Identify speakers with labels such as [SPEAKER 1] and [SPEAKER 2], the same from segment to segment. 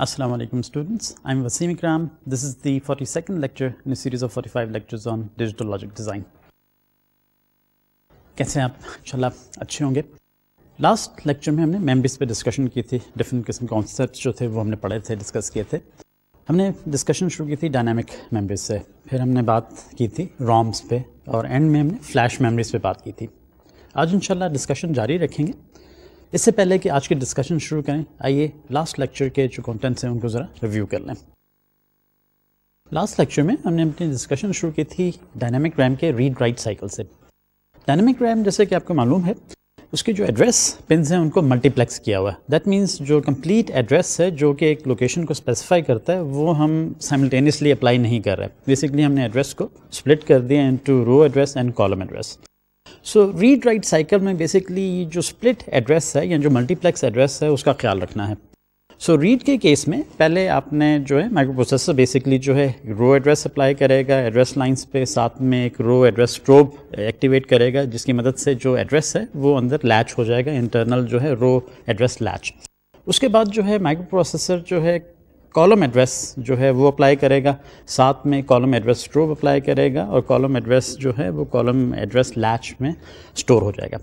[SPEAKER 1] Assalamu alaikum students, I'm Wasim Ikram. This is the 42nd lecture in a series of 45 lectures on digital logic design. कैसे आप इंशाल्लाह अच्छे होंगे last lecture में हमने memories पे डिस्कशन की थी डिफरेंट किस्म के कॉन्सेप्ट जो थे वो हमने पढ़े थे डिस्कस किए थे हमने डिस्कशन शुरू की थी डायनामिक मेमरीज से फिर हमने बात की थी रॉम्स पे और एंड में हमने फ्लैश मेमरीज पे बात की थी आज इंशाल्लाह डिस्कशन जारी रखेंगे इससे पहले कि आज की डिस्कशन शुरू करें आइए लास्ट लेक्चर के जो कॉन्टेंट्स हैं उनको ज़रा रिव्यू कर लें लास्ट लेक्चर में हमने अपनी डिस्कशन शुरू की थी डायनामिक रैम के रीड राइट साइकिल से डायनामिक रैम जैसे कि आपको मालूम है उसके जो एड्रेस पिनस हैं उनको मल्टीप्लेक्स किया हुआ है दैट मीन्स जो कंप्लीट एड्रेस है जो कि एक लोकेशन को स्पेसिफाई करता है वो हम साइमल्टेनियसली अप्लाई नहीं कर रहे बेसिकली हमने एड्रेस को स्प्लिट कर दिया into row address and column address so read write cycle में बेसिकली जो स्प्लिट एड्रेस है या जो मल्टीप्लेक्स एड्रेस है उसका ख्याल रखना है सो so, रीड के केस में पहले आपने जो है माइक्रो प्रोसेसर बेसिकली जो है रो एड्रेस अप्लाई करेगा एड्रेस लाइंस पे साथ में एक रो एड्रेस स्ट्रोब एक्टिवेट करेगा जिसकी मदद से जो एड्रेस है वो अंदर लैच हो जाएगा इंटरनल जो है रो एड्रेस लैच उसके बाद जो है माइक्रो प्रोसेसर जो है कॉलम एड्रेस जो है वो अप्लाई करेगा साथ में कॉलम एड्रेस स्ट्रोब अप्लाई करेगा और कॉलम एड्रेस जो है वो कॉलम एड्रेस लैच में स्टोर हो जाएगा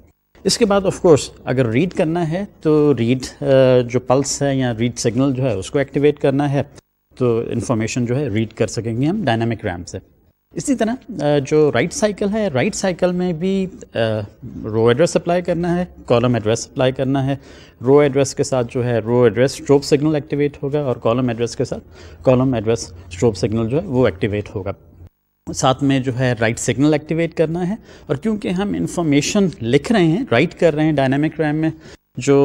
[SPEAKER 1] इसके बाद ऑफ कोर्स अगर रीड करना है तो रीड जो पल्स है या रीड सिग्नल जो है उसको एक्टिवेट करना है तो इन्फॉर्मेशन जो है रीड कर सकेंगे हम डायनामिक रैम से इसी तरह जो राइट साइकिल है राइट साइकिल में भी रो एड्रेस अप्लाई करना है कॉलम एड्रेस अप्लाई करना है रो एड्रेस के साथ जो है row address strobe signal activate होगा और कॉलम एड्रेस के साथ कॉलम एड्रेस स्ट्रोप सिग्नल जो है वो एक्टिवेट होगा साथ में जो है राइट सिग्नल एक्टिवेट करना है और क्योंकि हम इंफॉर्मेशन लिख रहे हैं राइट कर रहे हैं डायनामिक रैम में जो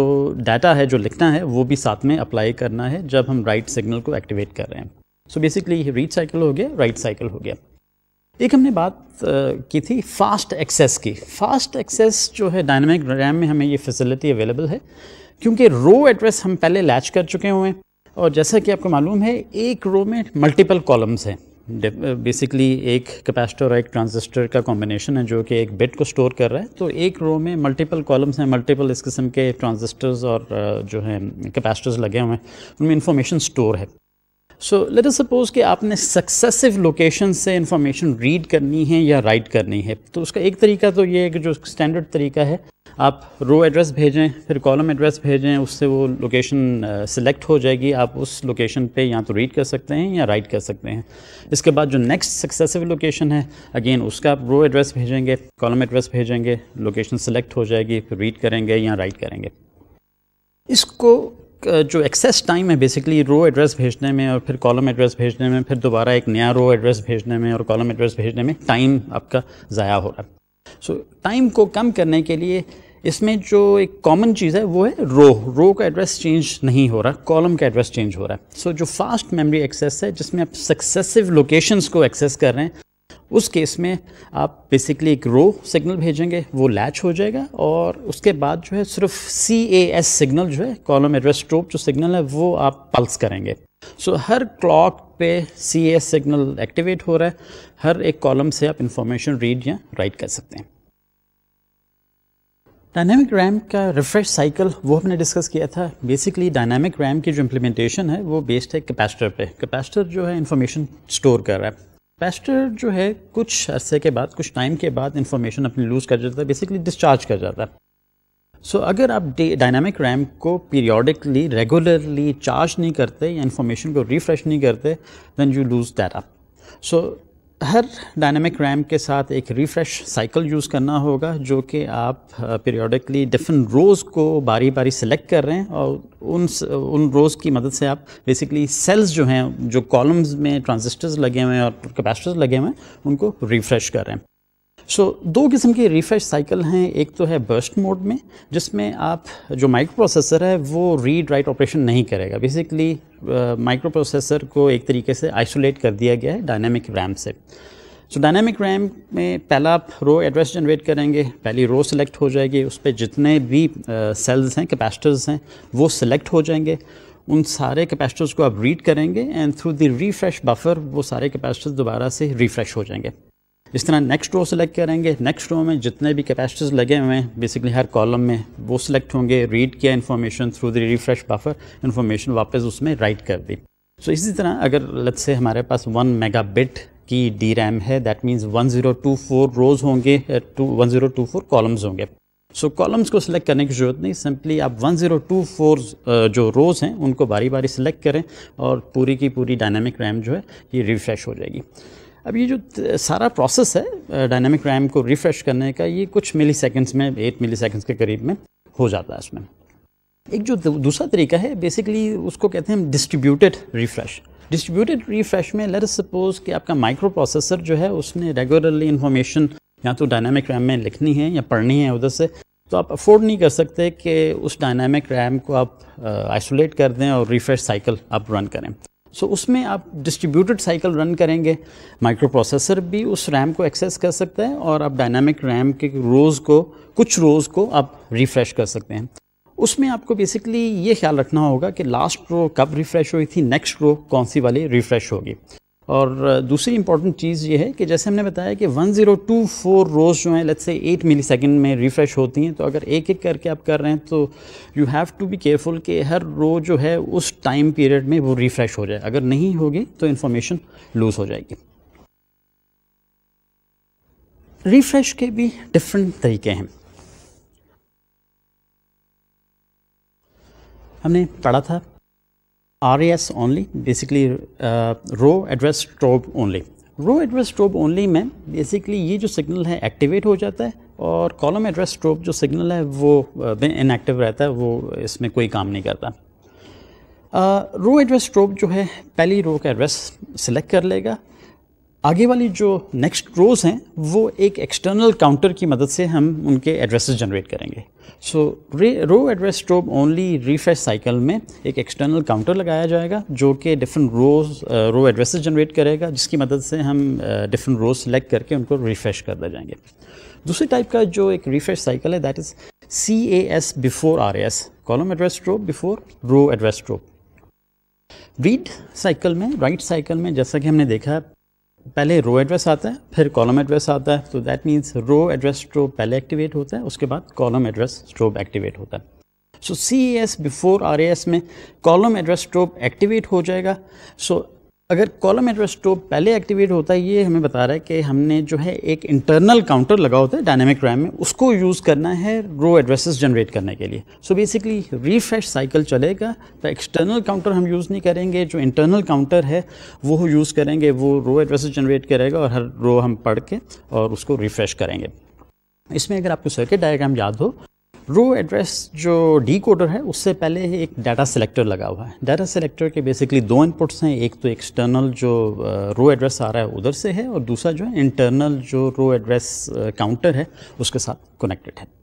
[SPEAKER 1] डाटा है जो लिखना है वो भी साथ में अप्लाई करना है जब हम राइट सिग्नल को एक्टिवेट कर रहे हैं सो बेसिकली रीड साइकिल हो गया राइट साइकिल हो गया एक हमने बात की थी फास्ट एक्सेस की फास्ट एक्सेस जो है डायनामिक रैम में हमें ये फैसिलिटी अवेलेबल है क्योंकि रो एड्रेस हम पहले लैच कर चुके हुए हैं और जैसा कि आपको मालूम है एक रो में मल्टीपल कॉलम्स हैं बेसिकली एक कैपेसिटर और एक ट्रांजिस्टर का कॉम्बिनेशन है जो कि एक बिट को स्टोर कर रहा है तो एक रो में मल्टीपल कॉलम्स हैं मल्टीपल इस किस्म के ट्रांजिस्टर्स और जो है कैपेसिटर्स लगे हुए हैं उनमें इंफॉर्मेशन स्टोर है सो लेट अस सपोज कि आपने सक्सेसिव लोकेशन से इंफॉर्मेशन रीड करनी है या राइट करनी है तो उसका एक तरीका तो ये है कि जो स्टैंडर्ड तरीका है आप रो एड्रेस भेजें फिर कॉलम एड्रेस भेजें उससे वो लोकेशन सेलेक्ट uh, हो जाएगी आप उस लोकेशन पे या तो रीड कर सकते हैं या राइट कर सकते हैं इसके बाद जो नेक्स्ट सक्सेसिव लोकेशन है अगेन उसका आप रो एड्रेस भेजेंगे कॉलम एड्रेस भेजेंगे लोकेशन सेलेक्ट हो जाएगी फिर रीड करेंगे या राइट करेंगे इसको जो एक्सेस टाइम है बेसिकली रो एड्रेस भेजने में और फिर कॉलम एड्रेस भेजने में फिर दोबारा एक नया रो एड्रेस भेजने में और कॉलम एड्रेस भेजने में टाइम आपका ज़ाया हो रहा है सो टाइम को कम करने के लिए इसमें जो एक कॉमन चीज़ है वो है रो रो का एड्रेस चेंज नहीं हो रहा कॉलम का एड्रेस चेंज हो रहा है सो so, जो फास्ट मेमोरी एक्सेस है जिसमें आप सक्सेसिव लोकेशंस को एक्सेस कर रहे हैं उस केस में आप बेसिकली एक रो सिग्नल भेजेंगे वो लैच हो जाएगा और उसके बाद जो है सिर्फ सी ए एस सिग्नल जो है कॉलम एड्रेस ट्रोप जो सिग्नल है वो आप पल्स करेंगे सो so, हर क्लॉक पे C A S signal activate हो रहा है हर एक कॉलम से आप इंफॉर्मेशन रीड या राइट कर सकते हैं डायनामिक रैम का रिफ्रेश साइकिल वो हमने डिस्कस किया था बेसिकली डायनामिक रैम की जो इम्प्लीमेंटेशन है वो बेस्ड है कैपेसिटर पे कैपेसिटर जो है इन्फॉर्मेशन स्टोर कर रहा है पेस्टर जो है कुछ अरसे के बाद कुछ टाइम के बाद इन्फॉर्मेशन अपनी लूज़ कर जाता है बेसिकली डिस्चार्ज कर जाता है सो so, अगर आप डायनामिक रैम को पीरियोडिकली रेगुलरली चार्ज नहीं करते या इन्फॉर्मेशन को रिफ्रेश नहीं करते then you lose data so हर डायनामिक रैम के साथ एक रिफ्रेश साइकिल यूज़ करना होगा जो कि आप पीरियोडिकली डिफरेंट रोज़ को बारी बारी सेलेक्ट कर रहे हैं और उन उन रोज़ की मदद से आप बेसिकली सेल्स जो हैं जो कॉलम्स में ट्रांजिस्टर्स लगे हुए हैं और कैपेसिटर्स लगे हुए हैं उनको रिफ्रेश कर रहे हैं सो दो किस्म के रिफ्रेश साइकिल हैं एक तो है बर्स्ट मोड में जिसमें आप जो माइक्रो प्रोसेसर है वो रीड राइट ऑपरेशन नहीं करेगा बेसिकली माइक्रो प्रोसेसर को एक तरीके से आइसोलेट कर दिया गया है डायनामिक रैम से सो डायनामिक रैम में पहला आप रो एड्रेस जनरेट करेंगे पहली रो सेलेक्ट हो जाएगी उस पर जितने भी सेल्स हैं कैपेसिटर्स हैं वो सिलेक्ट हो जाएंगे उन सारे कैपेसिटर्स को आप रीड करेंगे and through the refresh buffer वो सारे कैपेसिटर्स दोबारा से रिफ्रेश हो जाएंगे इस तरह नेक्स्ट रो सेलेक्ट करेंगे नेक्स्ट रो में जितने भी कैपेसिटर्स लगे हुए हैं बेसिकली हर कॉलम में वो सिलेक्ट होंगे रीड किया information through the refresh buffer information वापस उसमें राइट कर दी सो so, इसी तरह अगर लत से हमारे पास वन मेगा बिट की डी रैम है that means one zero two four rows होंगे two one zero two four columns होंगे सो so, कॉलम्स को सिलेक्ट करने की ज़रूरत नहीं सिंपली आप 1024 uh, जो रोज़ हैं उनको बारी बारी सिलेक्ट करें और पूरी की पूरी डायनामिक रैम जो है ये रिफ्रेश हो जाएगी अब ये जो सारा प्रोसेस है डायनामिक रैम को रिफ्रेश करने का ये कुछ मिली सेकेंड्स में एट मिली सेकेंड्स के करीब में हो जाता है इसमें एक जो दूसरा तरीका है बेसिकली उसको कहते हैं डिस्ट्रीब्यूटेड रिफ्रेश डिस्ट्रीब्यूटेड रिफ्रेश में लेट सपोज कि आपका माइक्रो प्रोसेसर जो है उसने रेगुलरली इन्फॉर्मेशन या तो डायनामिक रैम में लिखनी है या पढ़नी है उधर से तो आप अफोर्ड नहीं कर सकते कि उस डायनामिक रैम को आप आइसोलेट कर दें और रिफ्रेश साइकिल आप रन करें सो so, उसमें आप डिस्ट्रीब्यूटेड साइकिल रन करेंगे माइक्रो प्रोसेसर भी उस रैम को एक्सेस कर सकता है और आप डायनामिक रैम के रोज़ को कुछ रोज़ को आप रिफ़्रेश कर सकते हैं उसमें आपको बेसिकली ये ख्याल रखना होगा कि लास्ट रो कब रिफ़्रेश हुई थी नेक्स्ट रो कौन सी वाली रिफ़्रेश होगी और दूसरी इंपॉर्टेंट चीज़ ये है कि जैसे हमने बताया कि 1024 रोज़ जो हैं let's say eight millisecond में रिफ़्रेश होती हैं तो अगर एक एक करके आप कर रहे हैं तो you have to be careful कि हर रोज़ जो है उस टाइम पीरियड में वो रिफ़्रेश हो जाए अगर नहीं होगी तो इन्फॉर्मेशन लूज़ हो जाएगी रिफ़्रेश के भी डिफरेंट तरीके हैं हमने पढ़ा था RAS only basically uh, row address strobe only row address strobe only में बेसिकली ये जो सिग्नल है एक्टिवेट हो जाता है और कॉलम एड्रेस स्ट्रोब जो सिग्नल है वो इनएक्टिव uh, रहता है वो इसमें कोई काम नहीं करता रो एड्रेस स्ट्रोब जो है पहली रो का एड्रेस सिलेक्ट कर लेगा आगे वाली जो नेक्स्ट रोज हैं वो एक एक्सटर्नल काउंटर की मदद से हम उनके एड्रेसेस जनरेट करेंगे so row address strobe only refresh cycle में एक एक्सटर्नल काउंटर लगाया जाएगा जो कि different rows row addresses generate करेगा जिसकी मदद से हम डिफरेंट रोज सेलेक्ट करके उनको रिफ्रेश कर दे जाएंगे दूसरे टाइप का जो एक रिफ्रेश साइकिल है that is C A S before R S column address strobe before row address strobe read cycle में राइट साइकिल में जैसा कि हमने देखा पहले रो एड्रेस आता है फिर कॉलम एड्रेस आता है तो that means row address strobe पहले एक्टिवेट होता है उसके बाद कॉलम एड्रेस स्ट्रोब एक्टिवेट होता है so C S before R S में कॉलम एड्रेस स्ट्रोब एक्टिवेट हो जाएगा सो अगर कॉलम एड्रेस स्टोप पहले एक्टिवेट होता है ये हमें बता रहा है कि हमने जो है एक इंटरनल काउंटर लगा होता है डायनेमिक रैम में उसको यूज़ करना है रो एड्रेसेस जनरेट करने के लिए सो बेसिकली रिफ्रेश साइकिल चलेगा तो एक्सटर्नल काउंटर हम यूज़ नहीं करेंगे जो इंटरनल काउंटर है वो यूज़ करेंगे वो रो एड्रेसेस जनरेट करेगा और हर रो हम पढ़ के और उसको रिफ्रेश करेंगे इसमें अगर आपको सर्किट डायग्राम याद हो रो एड्रेस जो डी कोडर है उससे पहले एक डाटा सेलेक्टर लगा हुआ है डाटा सेलेक्टर के बेसिकली दो इनपुट्स हैं एक तो एक्सटर्नल जो रो एड्रेस आ रहा है उधर से है और दूसरा जो है इंटरनल जो रो एड्रेस काउंटर है उसके साथ कनेक्टेड है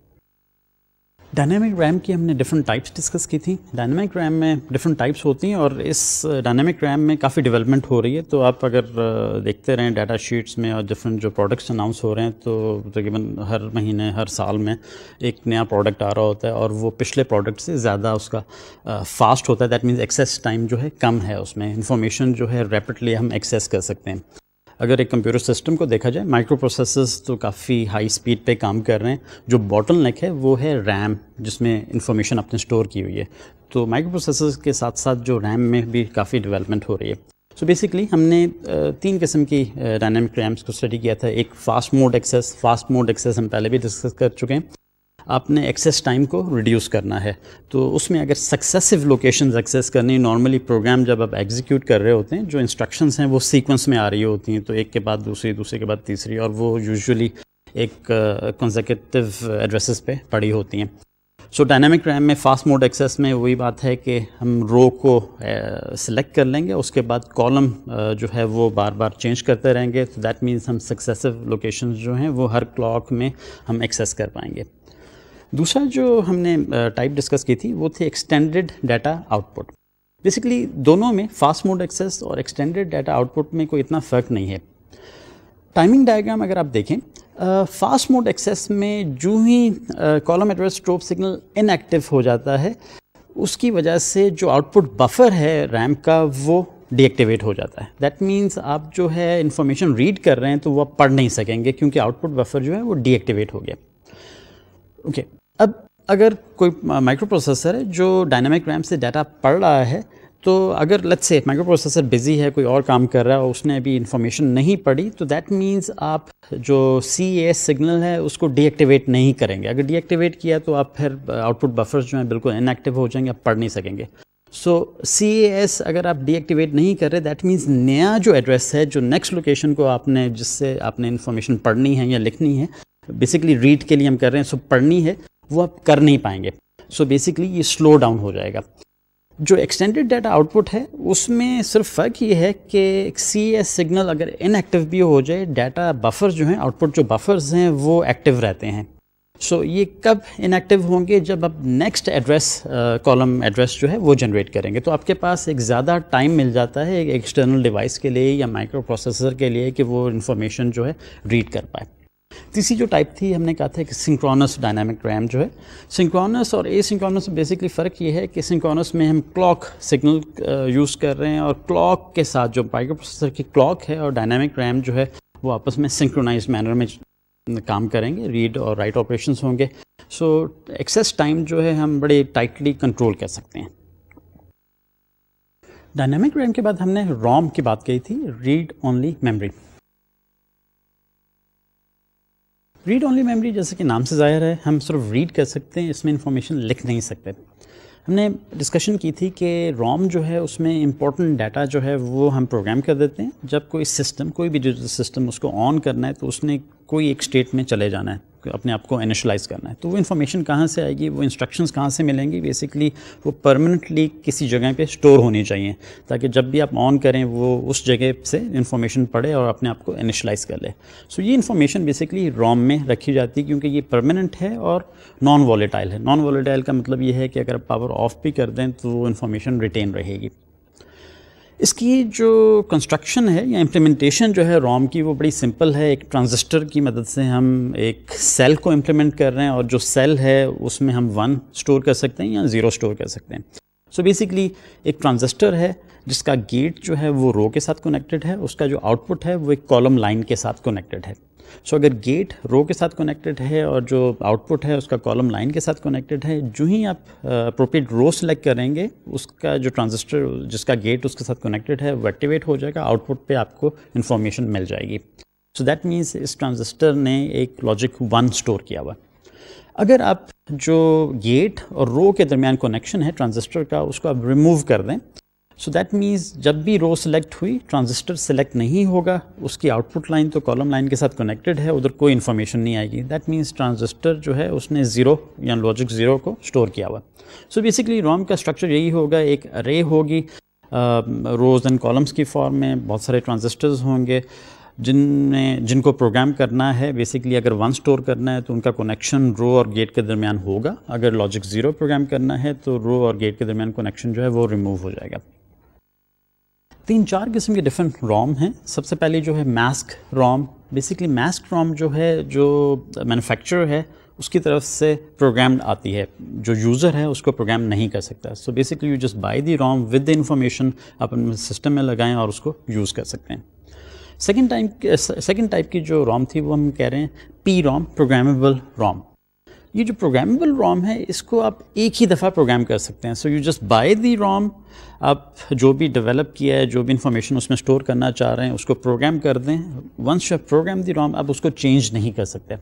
[SPEAKER 1] डायनेमिक रैम की हमने डिफरेंट टाइप्स डिस्कस की थी डायनामिक रैम में डिफरेंट टाइप्स होती हैं और इस डायनामिक uh, रैम में काफ़ी डेवलपमेंट हो रही है तो आप अगर uh, देखते रहें डाटा शीट्स में और डिफरेंट जो प्रोडक्ट्स अनाउंस हो रहे हैं तो तकरीबन तो हर महीने हर साल में एक नया प्रोडक्ट आ रहा होता है और वो पिछले प्रोडक्ट से ज़्यादा उसका फास्ट uh, होता है दैट मीन्स एक्सेस टाइम जो है कम है उसमें इंफॉर्मेशन जो है रैपिडली हम एक्सेस कर सकते हैं अगर एक कंप्यूटर सिस्टम को देखा जाए माइक्रो प्रोसेसर्स तो काफ़ी हाई स्पीड पे काम कर रहे हैं जो बॉटल नेक है वो है रैम जिसमें इंफॉर्मेशन आपने स्टोर की हुई है तो माइक्रो प्रोसेसर्स के साथ साथ जो रैम में भी काफ़ी डेवलपमेंट हो रही है सो so बेसिकली हमने तीन किस्म की डायनेमिक रैम्स को स्टडी किया था एक fast mode access fast mode access हम पहले भी डिस्कस कर चुके हैं आपने एक्सेस टाइम को रिड्यूस करना है तो उसमें अगर सक्सेसिव लोकेशंस एक्सेस करनी नॉर्मली प्रोग्राम जब आप एग्जीक्यूट कर रहे होते हैं जो इंस्ट्रक्शंस हैं वो सीक्वेंस में आ रही होती हैं तो एक के बाद दूसरी दूसरे के बाद तीसरी और वो यूजुअली एक कंजकेटिव uh, एड्रेसेस पे पड़ी होती हैं सो डायनामिक रैम में फास्ट मोड एक्सेस में वही बात है कि हम रो को सिलेक्ट uh, कर लेंगे उसके बाद कॉलम uh, जो है वो बार बार चेंज करते रहेंगे तो दैट मीन्स हम सक्सेसिव लोकेशन जो हैं वो हर क्लॉक में हम एक्सेस कर पाएंगे दूसरा जो हमने टाइप डिस्कस की थी वो थी एक्सटेंडेड डाटा आउटपुट बेसिकली दोनों में फास्ट मोड एक्सेस और एक्सटेंडेड डाटा आउटपुट में कोई इतना फ़र्क नहीं है टाइमिंग डायग्राम अगर आप देखें फास्ट मोड एक्सेस में जो ही column address strobe signal inactive हो जाता है उसकी वजह से जो आउटपुट बफर है रैम का वो डीएक्टिवेट हो जाता है दैट मीन्स आप जो है इन्फॉर्मेशन रीड कर रहे हैं तो वह पढ़ नहीं सकेंगे क्योंकि आउटपुट बफर जो है वो डीएक्टिवेट हो गया ओके okay. अब अगर कोई माइक्रो प्रोसेसर है जो डायनामिक रैम से डाटा पढ़ रहा है तो अगर let's say micro processor busy है कोई और काम कर रहा है और उसने अभी इन्फॉर्मेशन नहीं पढ़ी तो दैट मीन्स आप जो सी एस सिग्नल है उसको डीएक्टिवेट नहीं करेंगे अगर डीएक्टिवेट किया तो आप फिर आउटपुट बफर्स जो हैं बिल्कुल इनएक्टिव हो जाएंगे आप पढ़ नहीं सकेंगे सो सी एस अगर आप डीएक्टिवेट नहीं कर रहे दैट मीन्स नया जो एड्रेस है जो नेक्स्ट लोकेशन को आपने जिससे आपने इन्फॉर्मेशन पढ़नी है या लिखनी है बेसिकली रीड के लिए हम कर रहे हैं सो पढ़नी है वो आप कर नहीं पाएंगे सो बेसिकली ये स्लो डाउन हो जाएगा जो एक्सटेंडेड डाटा आउटपुट है उसमें सिर्फ फ़र्क ये है कि सी एस सिग्नल अगर इनएक्टिव भी हो जाए डाटा बफर जो हैं आउटपुट जो बफर्स हैं वो एक्टिव रहते हैं सो so, ये कब इनएक्टिव होंगे जब आप नेक्स्ट एड्रेस कॉलम एड्रेस जो है वो जनरेट करेंगे तो आपके पास एक ज़्यादा टाइम मिल जाता है एक एक्सटर्नल डिवाइस के लिए या माइक्रो प्रोसेसर के लिए कि वो इन्फॉर्मेशन जो है रीड कर पाए तीसरी जो टाइप थी हमने कहा था कि सिंक्रोनस डायनामिक रैम जो है सिंक्रोनस और ए सिंक्रोनस में बेसिकली फ़र्क ये है कि सिंक्रोनस में हम क्लॉक सिग्नल यूज़ कर रहे हैं और क्लॉक के साथ जो माइक्रो प्रोसेसर की क्लॉक है और डायनामिक रैम जो है वो आपस में सिंक्रोनाइज मैनर में काम करेंगे रीड और राइट ऑपरेशन होंगे सो एक्सेस टाइम जो है हम बड़े टाइटली कंट्रोल कर सकते हैं डायनामिक रैम के बाद हमने रॉम की बात की थी read only memory read only memory जैसे कि नाम से ज़ाहिर है हम सिर्फ रीड कर सकते हैं इसमें इंफॉर्मेशन लिख नहीं सकते हमने डिस्कशन की थी कि रोम जो है उसमें इंपॉर्टेंट डाटा जो है वो हम प्रोग्राम कर देते हैं जब कोई सिस्टम कोई भी डिजिटल सिस्टम उसको ऑन करना है तो उसने कोई एक स्टेट में चले जाना है अपने आप को इनिशलाइज करना है तो वो इन्फॉर्मेशन कहाँ से आएगी वो इंस्ट्रक्शंस कहाँ से मिलेंगी बेसिकली वो परमानेंटली किसी जगह पे स्टोर होनी चाहिए ताकि जब भी आप ऑन करें वो उस जगह से इन्फॉर्मेशन पढ़े और अपने आप को इनिशलाइज कर ले सो so, ये इन्फॉर्मेशन बेसिकली रॉम में रखी जाती है क्योंकि ये परमानेंट है और नॉन वॉलेटाइल है नॉन वॉलेटाइल का मतलब ये है कि अगर आप पावर ऑफ भी कर दें तो वो इन्फॉर्मेशन रिटेन रहेगी इसकी जो कंस्ट्रक्शन है या इम्प्लीमेंटेशन जो है रोम की वो बड़ी सिंपल है एक ट्रांजिस्टर की मदद से हम एक सेल को इम्प्लीमेंट कर रहे हैं और जो सेल है उसमें हम वन स्टोर कर सकते हैं या ज़ीरो स्टोर कर सकते हैं सो so बेसिकली एक ट्रांजिस्टर है जिसका गेट जो है वो रो के साथ कनेक्टेड है उसका जो आउटपुट है वो एक कॉलम लाइन के साथ कनेक्टेड है सो अगर गेट रो के साथ कनेक्टेड है और जो आउटपुट है उसका कॉलम लाइन के साथ कनेक्टेड है जो ही आप अप्रोप्रिएट रो सेलेक्ट करेंगे उसका जो ट्रांजिस्टर जिसका गेट उसके साथ कनेक्टेड है वो एक्टिवेट हो जाएगा आउटपुट पे आपको इन्फॉर्मेशन मिल जाएगी सो दैट मीन्स इस ट्रांजिस्टर ने एक लॉजिक वन स्टोर किया हुआ अगर आप जो गेट और रो के दरमियान कनेक्शन है ट्रांजिस्टर का उसको आप रिमूव कर दें सो दैट मीन्स जब भी रो सेलेक्ट हुई ट्रांजिस्टर सेलेक्ट नहीं होगा उसकी आउटपुट लाइन तो कॉलम लाइन के साथ कनेक्टेड है उधर कोई इन्फॉर्मेशन नहीं आएगी दैट मीन्स ट्रांजिस्टर जो है उसने ज़ीरो या लॉजिक ज़ीरो को स्टोर किया हुआ सो बेसिकली रोम का स्ट्रक्चर यही होगा एक रे होगी रोज़ एंड कॉलम्स की फॉर्म में बहुत सारे ट्रांजिस्टर्स होंगे जिनने जिनको प्रोग्राम करना है बेसिकली अगर वन स्टोर करना है तो उनका कनेक्शन रो और गेट के दरमियान होगा अगर लॉजिक ज़ीरो प्रोग्राम करना है तो रो और गेट के दरमियान कनेक्शन जो है वो रिमूव हो जाएगा तीन चार किस्म के डिफरेंट रॉम हैं सबसे पहले जो है mask ROM basically mask ROM जो है जो मैन्युफैक्चरर है उसकी तरफ से प्रोग्राम आती है जो यूज़र है उसको प्रोग्राम नहीं कर सकता so basically you just buy the ROM with the information अपन सिस्टम में लगाएं और उसको यूज़ कर सकते हैं सेकेंड टाइम सेकेंड टाइप की जो रॉम थी वो हम कह रहे हैं पी रॉम प्रोग्रामेबल रॉम ये जो प्रोग्रामेबल रोम है इसको आप एक ही दफ़ा प्रोग्राम कर सकते हैं so you just buy the ROM आप जो भी डेवलप किया है जो भी इंफॉर्मेशन उसमें स्टोर करना चाह रहे हैं उसको प्रोग्राम कर दें once you program the ROM आप उसको चेंज नहीं कर सकते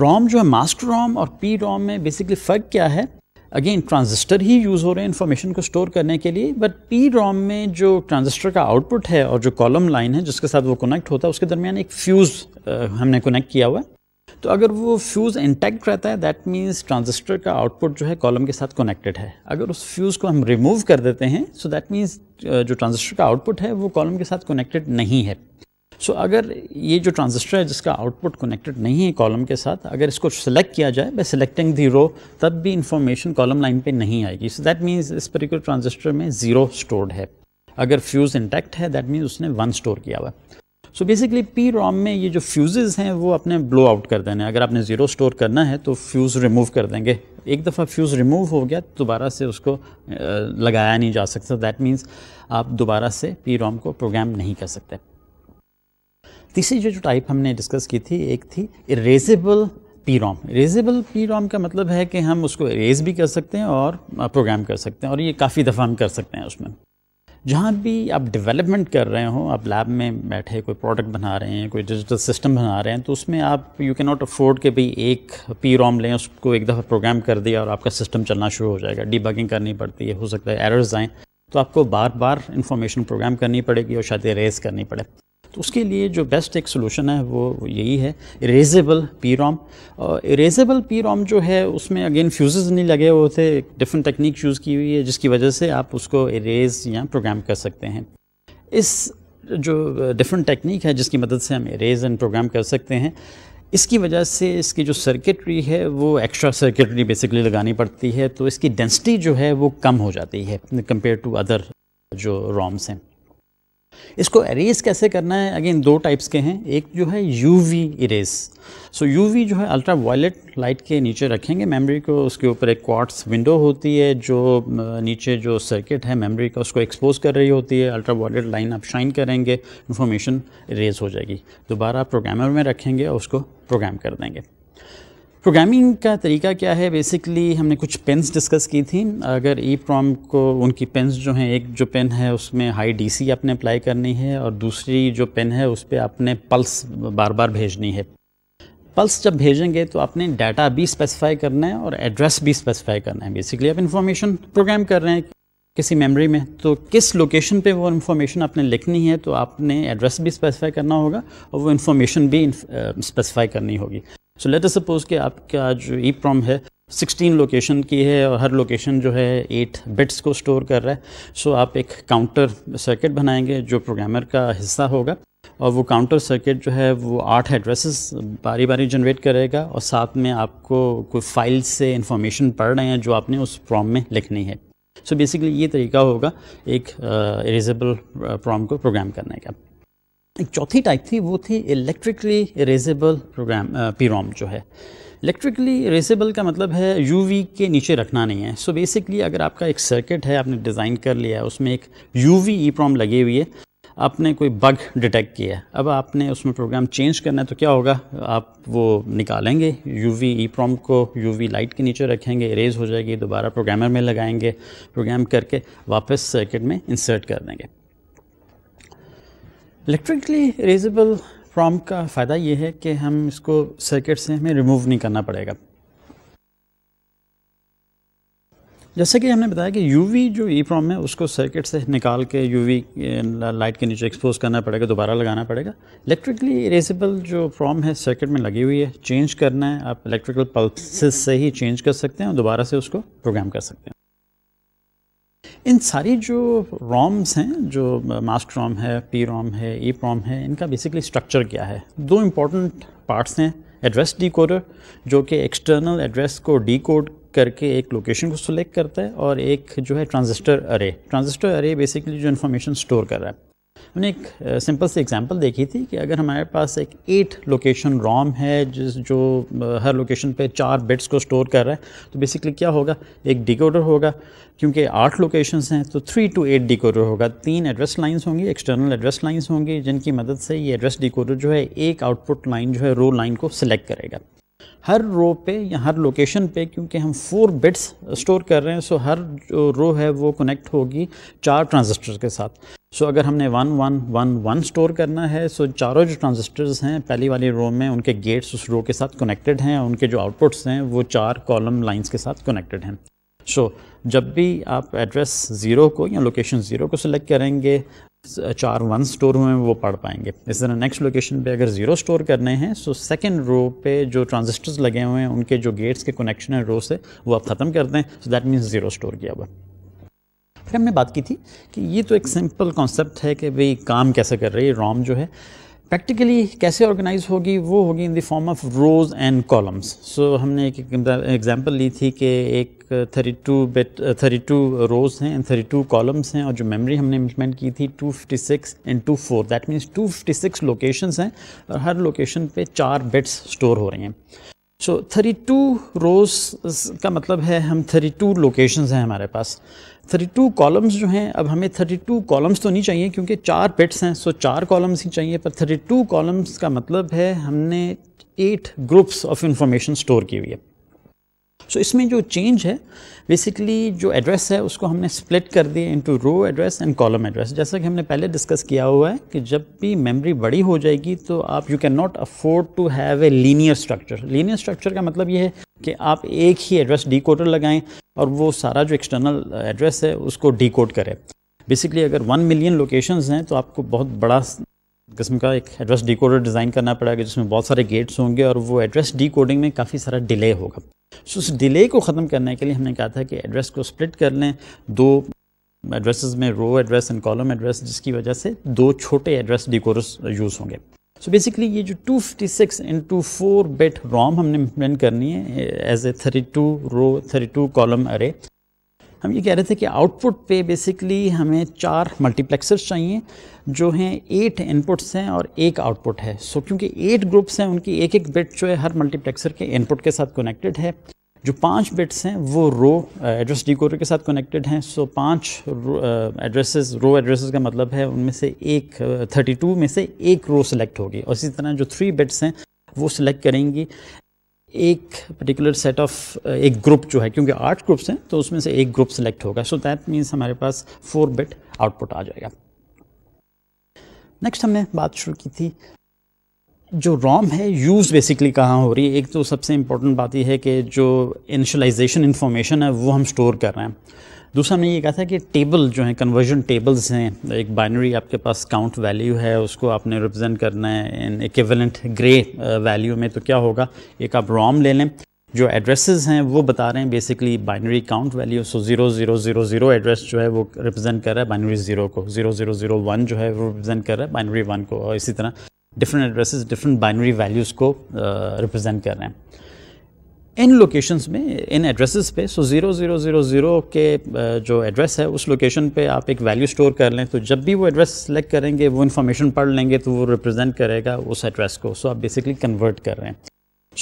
[SPEAKER 1] रोम जो है मास्टर रोम और पी रोम में बेसिकली फ़र्क क्या है अगेन ट्रांजिस्टर ही यूज़ हो रहे हैं इन्फॉर्मेशन को स्टोर करने के लिए बट पी रॉम में जो ट्रांजिस्टर का आउटपुट है और जो कॉलम लाइन है जिसके साथ वो कनेक्ट होता है उसके दरमियान एक फ्यूज़ हमने कनेक्ट किया हुआ है तो अगर वो फ्यूज़ इंटैक्ट रहता है दैट मीन्स ट्रांजिस्टर का आउटपुट जो है कॉलम के साथ कनेक्टेड है अगर उस फ्यूज़ को हम रिमूव कर देते हैं सो दैट मीन्स जो ट्रांजिस्टर का आउटपुट है वो कॉलम के साथ कनेक्टेड नहीं है सो so, अगर ये जो ट्रांजिस्टर है जिसका आउटपुट कनेक्टेड नहीं है कॉलम के साथ अगर इसको सेलेक्ट किया जाए बाई सेलेक्टिंग दी रो तब भी इंफॉर्मेशन कॉलम लाइन पे नहीं आएगी सो दैट मीन्स इस पर्टिकुलर ट्रांजिस्टर में ज़ीरो स्टोर्ड है अगर फ्यूज़ इंटैक्ट है दैट मीन्स उसने वन स्टोर किया हुआ सो बेसिकली पी रॉम में ये जो फ्यूज़ हैं वो अपने ब्लो आउट कर देने अगर आपने ज़ीरो स्टोर करना है तो फ्यूज़ रिमूव कर देंगे एक दफ़ा फ्यूज़ रिमूव हो गया दोबारा से उसको लगाया नहीं जा सकता दैट मीन्स आप दोबारा से पी रॉम को प्रोग्राम नहीं कर सकते तीसरी जो जो टाइप हमने डिस्कस की थी एक थी erasable P ROM erasable P ROM का मतलब है कि हम उसको इरेज भी कर सकते हैं और प्रोग्राम कर सकते हैं और ये काफ़ी दफ़ा हम कर सकते हैं उसमें जहाँ भी आप डेवलपमेंट कर रहे हो आप लैब में बैठे कोई प्रोडक्ट बना रहे हैं कोई डिजिटल सिस्टम बना रहे हैं तो उसमें आप यू कैन नॉट अफोर्ड के भाई एक पी रोम लें उसको एक दफ़ा प्रोग्राम कर दिया और आपका सिस्टम चलना शुरू हो जाएगा डिबगिंग करनी पड़ती है हो सकता है एरर्स आएँ तो आपको बार बार इंफॉर्मेशन प्रोग्राम करनी पड़ेगी और शायद रेस करनी पड़े तो उसके लिए जो बेस्ट एक सोलूशन है वो यही है erasable P ROM erasable P ROM जो है उसमें अगेन फ्यूज़ नहीं लगे हुए थे डिफरेंट टेक्निक चूज़ की हुई है जिसकी वजह से आप उसको इरेज या प्रोग्राम कर सकते हैं इस जो डिफरेंट टेक्निक है जिसकी मदद से हम इरेज एंड प्रोग्राम कर सकते हैं इसकी वजह से इसकी जो सर्किटरी है वो एक्स्ट्रा सर्किटरी बेसिकली लगानी पड़ती है तो इसकी डेंसिटी जो है वो कम हो जाती है कंपेयर टू अदर जो रॉम्स हैं इसको अरेज कैसे करना है अगेन दो टाइप्स के हैं एक जो है U V erase so U V जो है अल्ट्रा वायलेट लाइट के नीचे रखेंगे मेमोरी को उसके ऊपर एक क्वार्ट्स विंडो होती है जो नीचे जो सर्किट है मेमोरी का उसको एक्सपोज कर रही होती है अल्ट्रा वायलेट लाइन आप शाइन करेंगे इन्फॉर्मेशन इरेज हो जाएगी दोबारा प्रोग्रामर में रखेंगे और उसको प्रोग्राम कर देंगे प्रोग्रामिंग का तरीका क्या है बेसिकली हमने कुछ पेन्स डिस्कस की थी अगर ई प्रॉम को उनकी पेन्स जो हैं एक जो पेन है उसमें हाई डीसी आपने अप्लाई करनी है और दूसरी जो पेन है उस पर आपने पल्स बार बार भेजनी है पल्स जब भेजेंगे तो आपने डाटा भी स्पेसिफाई करना है और एड्रेस भी स्पेसिफाई करना है बेसिकली आप इन्फॉर्मेशन प्रोग्राम कर रहे हैं किसी मेमोरी में तो किस लोकेशन पे वो इन्फॉर्मेशन आपने लिखनी है तो आपने एड्रेस भी स्पेसिफाई करना होगा और वो इन्फॉर्मेशन भी स्पेसिफाई uh, करनी होगी सो लेट सपोज कि आपका जो ई प्रॉम है 16 लोकेशन की है और हर लोकेशन जो है 8 बिट्स को स्टोर कर रहा है सो so, आप एक काउंटर सर्किट बनाएंगे जो प्रोग्रामर का हिस्सा होगा और वो काउंटर सर्किट जो है वो आठ एड्रेसेस बारी बारी जनरेट करेगा और साथ में आपको कोई फाइल से इन्फॉर्मेशन पढ़ रहे हैं जो आपने उस फॉर्म में लिखनी है सो बेसिकली ये तरीका होगा एक इरेजेबल प्रॉम को प्रोग्राम करने का एक चौथी टाइप थी वो थी इलेक्ट्रिकली इरेजेबल प्रोग्राम पीरोम जो है इलेक्ट्रिकली इरेजेबल का मतलब है यूवी के नीचे रखना नहीं है सो so बेसिकली अगर आपका एक सर्किट है आपने डिज़ाइन कर लिया है उसमें एक यूवी ईप्रॉम e लगी हुई है आपने कोई बग डिटेक्ट किया अब आपने उसमें प्रोग्राम चेंज करना है तो क्या होगा आप वो निकालेंगे यू वी ई प्रॉम को यू वी लाइट के नीचे रखेंगे इरेज हो जाएगी दोबारा प्रोग्रामर में लगाएंगे प्रोग्राम करके वापस सर्किट में इंसर्ट कर देंगे इलेक्ट्रिकली इरेजेबल प्रॉम का फ़ायदा ये है कि हम इसको सर्किट से हमें रिमूव नहीं करना पड़ेगा जैसे कि हमने बताया कि यूवी जो ई प्रॉम है उसको सर्किट से निकाल के यूवी लाइट के नीचे एक्सपोज करना पड़ेगा दोबारा लगाना पड़ेगा इलेक्ट्रिकली इरेजेबल जो प्रॉम है सर्किट में लगी हुई है चेंज करना है आप इलेक्ट्रिकल पल्सेस से ही चेंज कर सकते हैं और दोबारा से उसको प्रोग्राम कर सकते हैं इन सारी जो रॉम्स हैं जो मास्क रॉम है पी रॉम है ई प्रॉम है इनका बेसिकली स्ट्रक्चर क्या है दो इम्पॉर्टेंट पार्ट्स हैं एड्रेस डी जो कि एक्सटर्नल एड्रेस को डी करके एक लोकेशन को सिलेक्ट करता है और एक जो है ट्रांजिस्टर अरे ट्रांजिस्टर अरे बेसिकली जो इन्फॉर्मेशन स्टोर कर रहा है मैंने एक सिंपल सी एग्जांपल देखी थी कि अगर हमारे पास एक एट लोकेशन रॉम है जिस जो हर लोकेशन पे चार बिट्स को स्टोर कर रहा है तो बेसिकली क्या होगा एक डिकोडर होगा क्योंकि आठ लोकेशंस हैं तो थ्री टू एट डिकोडर होगा तीन एड्रेस लाइंस होंगी एक्सटर्नल एड्रेस लाइंस होंगी जिनकी मदद से ये एड्रेस डिकोडर जो है एक आउटपुट लाइन जो है रो लाइन को सिलेक्ट करेगा हर रो पे या हर लोकेशन पे क्योंकि हम फोर बिट्स स्टोर कर रहे हैं सो हर जो रो है वो कनेक्ट होगी चार ट्रांजिस्टर के साथ सो अगर हमने one one one one store करना है सो चारों जो ट्रांजिस्टर्स हैं पहली वाली रो में उनके गेट्स उस रो के साथ कनेक्टेड हैं उनके जो आउटपुट्स हैं वो चार कॉलम लाइंस के साथ कनेक्टेड हैं सो so, जब भी आप एड्रेस ज़ीरो को या लोकेशन ज़ीरो को सिलेक्ट करेंगे चार वन स्टोर हुए हैं वो पढ़ पाएंगे इस तरह नेक्स्ट लोकेशन पे अगर ज़ीरो स्टोर करने हैं सो सेकंड रो पे जो ट्रांजिस्टर्स लगे हुए हैं उनके जो गेट्स के कनेक्शन है रो से वो आप ख़त्म कर दें so that means zero store किया हुआ फिर हमने बात की थी कि ये तो एक सिंपल कॉन्सेप्ट है कि भाई काम कैसे कर रही है रॉम जो है प्रैक्टिकली कैसे ऑर्गेनाइज होगी वो होगी in the form of rows and columns so हमने एक एग्जांपल ली थी कि एक 32 बिट टू रोज हैं एंड 32 कॉलम्स हैं और जो मेमोरी हमने इम्प्लीमेंट की थी 256 fifty six and two four that means two fifty six locations हैं और हर लोकेशन पे चार बिट्स स्टोर हो रहे हैं सो थर्टी टू रोज का मतलब है हम 32 लोकेशंस हैं हमारे पास 32 कॉलम्स जो हैं अब हमें 32 कॉलम्स तो नहीं चाहिए क्योंकि चार पेट्स हैं सो चार कॉलम्स ही चाहिए पर 32 कॉलम्स का मतलब है हमने eight groups of information store की हुई है सो so, इसमें जो चेंज है बेसिकली जो एड्रेस है उसको हमने स्प्लिट कर दिया into row address and column address जैसा कि हमने पहले डिस्कस किया हुआ है कि जब भी मेमोरी बड़ी हो जाएगी तो आप you can not afford to have a linear structure linear structure का मतलब ये है कि आप एक ही एड्रेस कोडर लगाएं और वो सारा जो एक्सटर्नल एड्रेस है उसको कोड करें बेसिकली अगर वन मिलियन लोकेशंस हैं तो आपको बहुत बड़ा किस्म का एक एड्रेस डिकोडर डिज़ाइन करना पड़ेगा जिसमें बहुत सारे गेट्स होंगे और वो एड्रेस डिकोडिंग में काफ़ी सारा डिले होगा सो उस डिले को ख़त्म करने के लिए हमने कहा था कि एड्रेस को स्प्लिट कर लें दो एड्रेसेस में row address and column address जिसकी वजह से दो छोटे एड्रेस डिकोडर्स यूज़ होंगे सो so बेसिकली ये जो 256 fifty six into four bit ROM हमने इम्प्लेंट करनी है एज ए 32 रो 32 कॉलम अरे हम ये कह रहे थे कि आउटपुट पे बेसिकली हमें चार मल्टीप्लेक्सर्स चाहिए जो हैं एट इनपुट्स हैं और एक आउटपुट है सो so, क्योंकि एट ग्रुप्स हैं उनकी एक एक बिट जो है हर मल्टीप्लेक्सर के इनपुट के साथ कनेक्टेड है जो पांच बिट्स हैं वो रो एड्रेस डी के साथ कनेक्टेड हैं सो पांच एड्रेसेस रो एड्रेसेस का मतलब है उनमें से एक थर्टी टू में से एक रो सेलेक्ट होगी और इसी तरह जो थ्री बिट्स हैं वो सिलेक्ट करेंगी एक पर्टिकुलर सेट ऑफ एक ग्रुप जो है क्योंकि आठ ग्रुप्स हैं तो उसमें से एक ग्रुप सेलेक्ट होगा सो दैट मीन्स हमारे पास फोर बिट आउटपुट आ जाएगा नेक्स्ट हमने बात शुरू की थी जो रॉम है यूज़ बेसिकली कहाँ हो रही है एक तो सबसे इम्पोर्टेंट बात यह है कि जो इनिशलाइजेशन इन्फॉर्मेशन है वो हम स्टोर कर रहे हैं दूसरा मैंने ये कहा था कि टेबल जो है कन्वर्जन टेबल्स हैं एक बाइनरी आपके पास काउंट वैल्यू है उसको आपने रिप्रेजेंट करना है इन इक्विवेलेंट ग्रे वैल्यू में तो क्या होगा एक आप रॉम ले लें जो एड्रेसेस हैं वो बता रहे हैं basically binary count value so zero zero zero zero address जो है वो रिप्रेजेंट कर रहा है बाइनरी जीरो को जीरो जीरो जीरो वन जो है वो रिप्रेजेंट कर रहा है बाइनरी वन को और इसी तरह different addresses different binary values को रिप्रेजेंट uh, कर रहे हैं इन लोकेशंस में इन एड्रेसेस पे so zero zero zero zero के uh, जो एड्रेस है उस लोकेशन पे आप एक वैल्यू स्टोर कर लें तो जब भी वो एड्रेस सेलेक्ट करेंगे वो इन्फॉर्मेशन पढ़ लेंगे तो वो रिप्रेजेंट करेगा उस एड्रेस को सो so, आप बेसिकली कन्वर्ट कर रहे हैं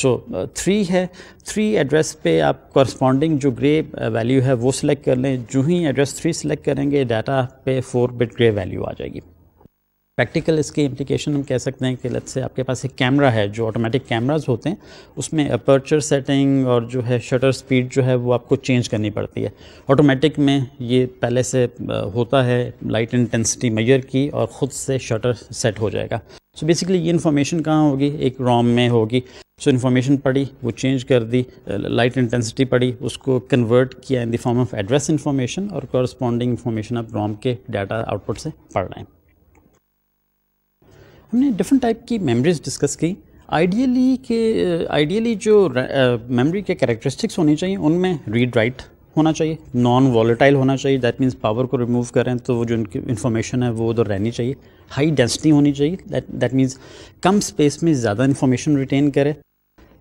[SPEAKER 1] सो थ्री uh, है थ्री एड्रेस पे आप कॉरस्पॉन्डिंग जो ग्रे वैल्यू uh, है वो सिलेक्ट कर लें जो ही एड्रेस थ्री सिलेक्ट करेंगे डाटा पे फोर बिट ग्रे वैल्यू आ जाएगी प्रैक्टिकल इसके इम्प्लीकेशन हम कह सकते हैं कि लत से आपके पास एक कैमरा है जो ऑटोमेटिक कैमराज होते हैं उसमें अपर्चर सेटिंग और जो है शटर स्पीड जो है वो आपको चेंज करनी पड़ती है ऑटोमेटिक में ये पहले से होता है लाइट इंटेंसिटी मैयर की और ख़ुद से शटर सेट हो जाएगा सो so बेसिकली ये इन्फॉर्मेशन कहाँ होगी एक रॉम में होगी सो so इन्फॉर्मेशन पड़ी वो चेंज कर दी लाइट इंटेंसिटी पड़ी उसको कन्वर्ट किया in the form of address information और कॉरस्पॉन्डिंग इन्फॉर्मेशन आप रॉम के डाटा आउटपुट से पढ़ रहे हैं हमने डिफरेंट टाइप की मेमोरीज डिस्कस की आइडियली के आइडियली जो मेमोरी uh, के कैरेक्टरिस्टिक्स होनी चाहिए उनमें रीड राइट होना चाहिए नॉन वॉलेटाइल होना चाहिए दैट मीन्स पावर को रिमूव करें तो वो जो उनकी इन्फॉर्मेशन है वो उधर रहनी चाहिए हाई डेंसिटी होनी चाहिए दैट मीन्स कम स्पेस में ज़्यादा इन्फॉर्मेशन रिटेन करें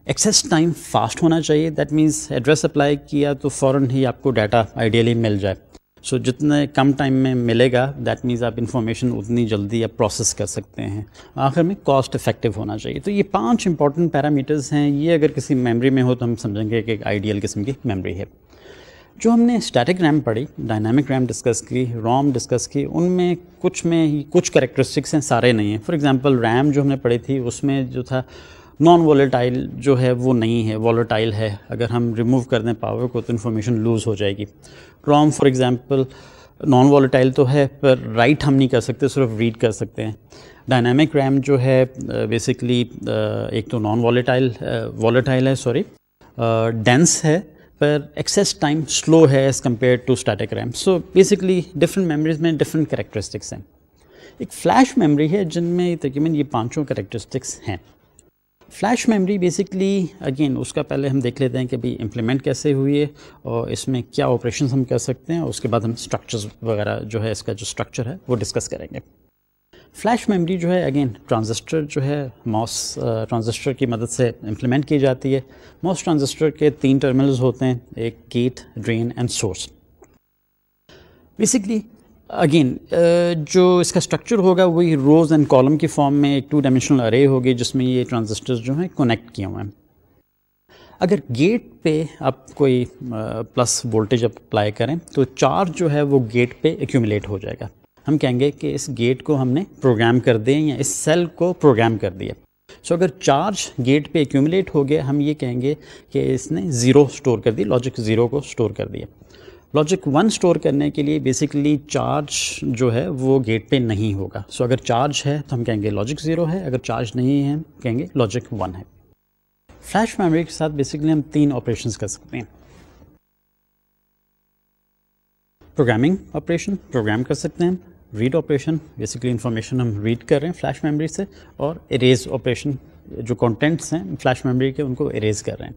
[SPEAKER 1] एक्सेस टाइम फास्ट होना चाहिए दैट मीन्स एड्रेस अप्लाई किया तो फ़ौर ही आपको डाटा आइडियली मिल जाए सो so, जितने कम टाइम में मिलेगा दैट मीन्स आप इन्फॉर्मेशन उतनी जल्दी आप प्रोसेस कर सकते हैं आखिर में कॉस्ट इफेक्टिव होना चाहिए तो ये पांच इंपॉर्टेंट पैरामीटर्स हैं ये अगर किसी मेमोरी में हो तो हम समझेंगे कि एक आइडियल किस्म की मेमोरी है जो हमने स्टैटिक रैम पढ़ी डायनामिक रैम डिस्कस की रोम डिस्कस की उनमें कुछ में कुछ करेक्टरिस्टिक्स हैं सारे नहीं हैं फॉर एग्ज़ाम्पल रैम जो हमने पढ़ी थी उसमें जो था नॉन वॉलेटाइल जो है वो नहीं है वॉलेटाइल है अगर हम रिमूव कर दें पावर को तो इन्फॉर्मेशन लूज़ हो जाएगी ROM for example non volatile तो है पर राइट हम नहीं कर सकते सिर्फ रीड कर सकते हैं डायनामिक रैम जो है बेसिकली एक तो नॉन वॉलेटाइल वॉलेटाइल है सॉरी डेंस है पर एक्सेस टाइम स्लो है as compare to static RAM so basically different memories में डिफरेंट करेक्टरिस्टिक्स हैं एक फ़्लैश मेमोरी है जिनमें तकरीबन ये पांचों करेक्टरिस्टिक्स हैं फ्लैश मेमोरी बेसिकली अगेन उसका पहले हम देख लेते हैं कि भाई इम्प्लीमेंट कैसे हुई है और इसमें क्या ऑपरेशन हम कर सकते हैं और उसके बाद हम स्ट्रक्चर्स वगैरह जो है इसका जो स्ट्रक्चर है वो डिस्कस करेंगे फ्लैश मेमोरी जो है अगेन ट्रांजिस्टर जो है मॉस ट्रांजिस्टर की मदद से इम्प्लीमेंट की जाती है मॉस ट्रांजिस्टर के तीन टर्मिनल्स होते हैं एक gate drain and source basically again uh, जो इसका स्ट्रक्चर होगा वही रोज़ एंड कॉलम के फॉर्म में एक टू डायमेंशनल अरे होगी जिसमें ये ट्रांजिस्टर्स जो हैं कनेक्ट किए हुए हैं अगर गेट पे आप कोई प्लस वोल्टेज अप्लाई करें तो चार्ज जो है वो गेट पे एक्यूमुलेट हो जाएगा हम कहेंगे कि इस गेट को हमने प्रोग्राम कर दें या इस सेल को प्रोग्राम कर दिया सो अगर चार्ज गेट पे एक्यूमुलेट हो गया हम ये कहेंगे कि इसने ज़ीरो स्टोर कर दी लॉजिक ज़ीरो को स्टोर कर दिया लॉजिक वन स्टोर करने के लिए बेसिकली चार्ज जो है वो गेट पे नहीं होगा सो so, अगर चार्ज है तो हम कहेंगे लॉजिक ज़ीरो है अगर चार्ज नहीं है कहेंगे लॉजिक वन है फ्लैश मेमोरी के साथ बेसिकली हम तीन ऑपरेशंस कर सकते हैं प्रोग्रामिंग ऑपरेशन प्रोग्राम कर सकते हैं रीड ऑपरेशन बेसिकली इन्फॉर्मेशन हम रीड कर रहे हैं फ्लैश मेमोरी से और इरेज ऑपरेशन जो कंटेंट्स हैं फ्लैश मेमोरी के उनको इरेज कर रहे हैं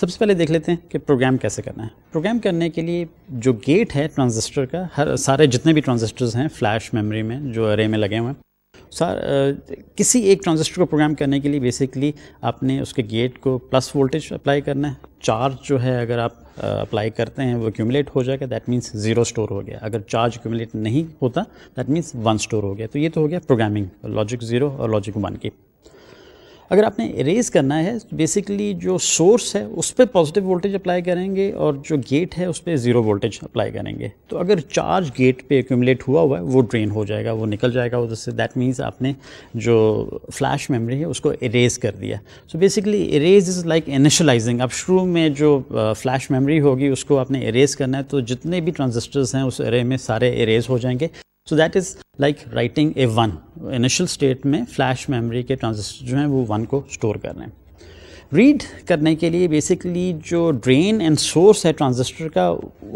[SPEAKER 1] सबसे पहले देख लेते हैं कि प्रोग्राम कैसे करना है प्रोग्राम करने के लिए जो गेट है ट्रांजिस्टर का हर सारे जितने भी ट्रांजिस्टर्स हैं फ्लैश मेमोरी में जो अरे में लगे हुए हैं सर किसी एक ट्रांजिस्टर को प्रोग्राम करने के लिए बेसिकली आपने उसके गेट को प्लस वोल्टेज अप्लाई करना है चार्ज जो है अगर आप अप्लाई करते हैं वो एक्यूमुलेट हो जाएगा दैट मीन्स ज़ीरो स्टोर हो गया अगर चार्ज एक्यूमुलेट नहीं होता दैट मीन्स वन स्टोर हो गया तो ये तो हो गया प्रोग्रामिंग लॉजिक ज़ीरो और लॉजिक वन की अगर आपने इरेज करना है बेसिकली जो सोर्स है उस पर पॉजिटिव वोल्टेज अप्लाई करेंगे और जो गेट है उस पर ज़ीरो वोल्टेज अप्लाई करेंगे तो अगर चार्ज गेट पे एक्यूमलेट हुआ हुआ है वो ड्रेन हो जाएगा वो निकल जाएगा उधर से दैट मीन्स आपने जो फ्लैश मेमोरी है उसको इरेज कर दिया so basically erase is like initialising अब शुरू में जो फ्लैश मेमरी होगी उसको आपने इरेज करना है तो जितने भी ट्रांजिस्टर्स हैं उस एरे में सारे इरेज हो जाएंगे so that is like writing a one initial state में फ्लैश मेमोरी के ट्रांजिस्टर जो हैं वो वन को स्टोर कर रहे हैं रीड करने के लिए बेसिकली जो ड्रेन एंड सोर्स है ट्रांजिस्टर का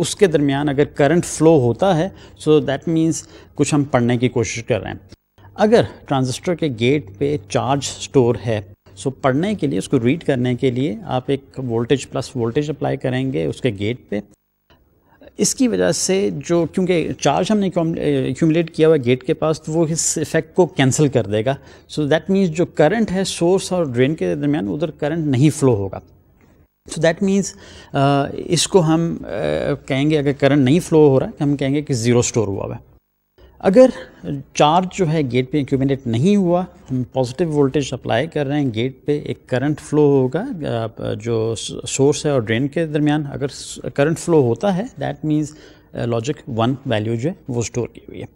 [SPEAKER 1] उसके दरमियान अगर करंट फ्लो होता है सो दैट मीन्स कुछ हम पढ़ने की कोशिश कर रहे हैं अगर ट्रांजिस्टर के गेट पे चार्ज स्टोर है सो so, पढ़ने के लिए उसको रीड करने के लिए आप एक वोल्टेज प्लस वोल्टेज अप्लाई करेंगे उसके गेट पे इसकी वजह से जो क्योंकि चार्ज हमने एक्यूमलेट किया हुआ गेट के पास तो वो इस इफेक्ट को कैंसिल कर देगा सो दैट मीन्स जो करंट है सोर्स और ड्रेन के दरमियान उधर करंट नहीं फ्लो होगा सो दैट मीन्स इसको हम uh, कहेंगे अगर करंट नहीं फ्लो हो रहा है हम कहेंगे कि ज़ीरो स्टोर हुआ हुआ है अगर चार्ज जो है गेट पे एक्यूमिनेट नहीं हुआ हम पॉजिटिव वोल्टेज अप्लाई कर रहे हैं गेट पे एक करंट फ्लो होगा जो सोर्स है और ड्रेन के दरमियान अगर करंट फ्लो होता है that means logic one value जो है वो स्टोर की हुई है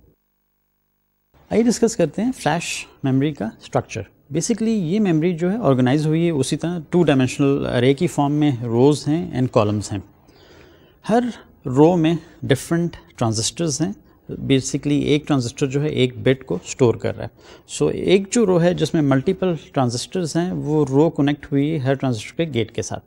[SPEAKER 1] आइए डिस्कस करते हैं फ्लैश मेमोरी का स्ट्रक्चर बेसिकली ये मेमोरी जो है ऑर्गेनाइज हुई है उसी तरह टू डायमेंशनल रे की फॉर्म में रोज़ हैं एंड कॉलम्स हैं हर रो में डिफरेंट ट्रांजिस्टर्स हैं बेसिकली एक ट्रांजिस्टर जो है एक बिट को स्टोर कर रहा है सो so, एक जो रो है जिसमें मल्टीपल ट्रांजिस्टर्स हैं वो रो कनेक्ट हुई है हर ट्रांजिस्टर के गेट के साथ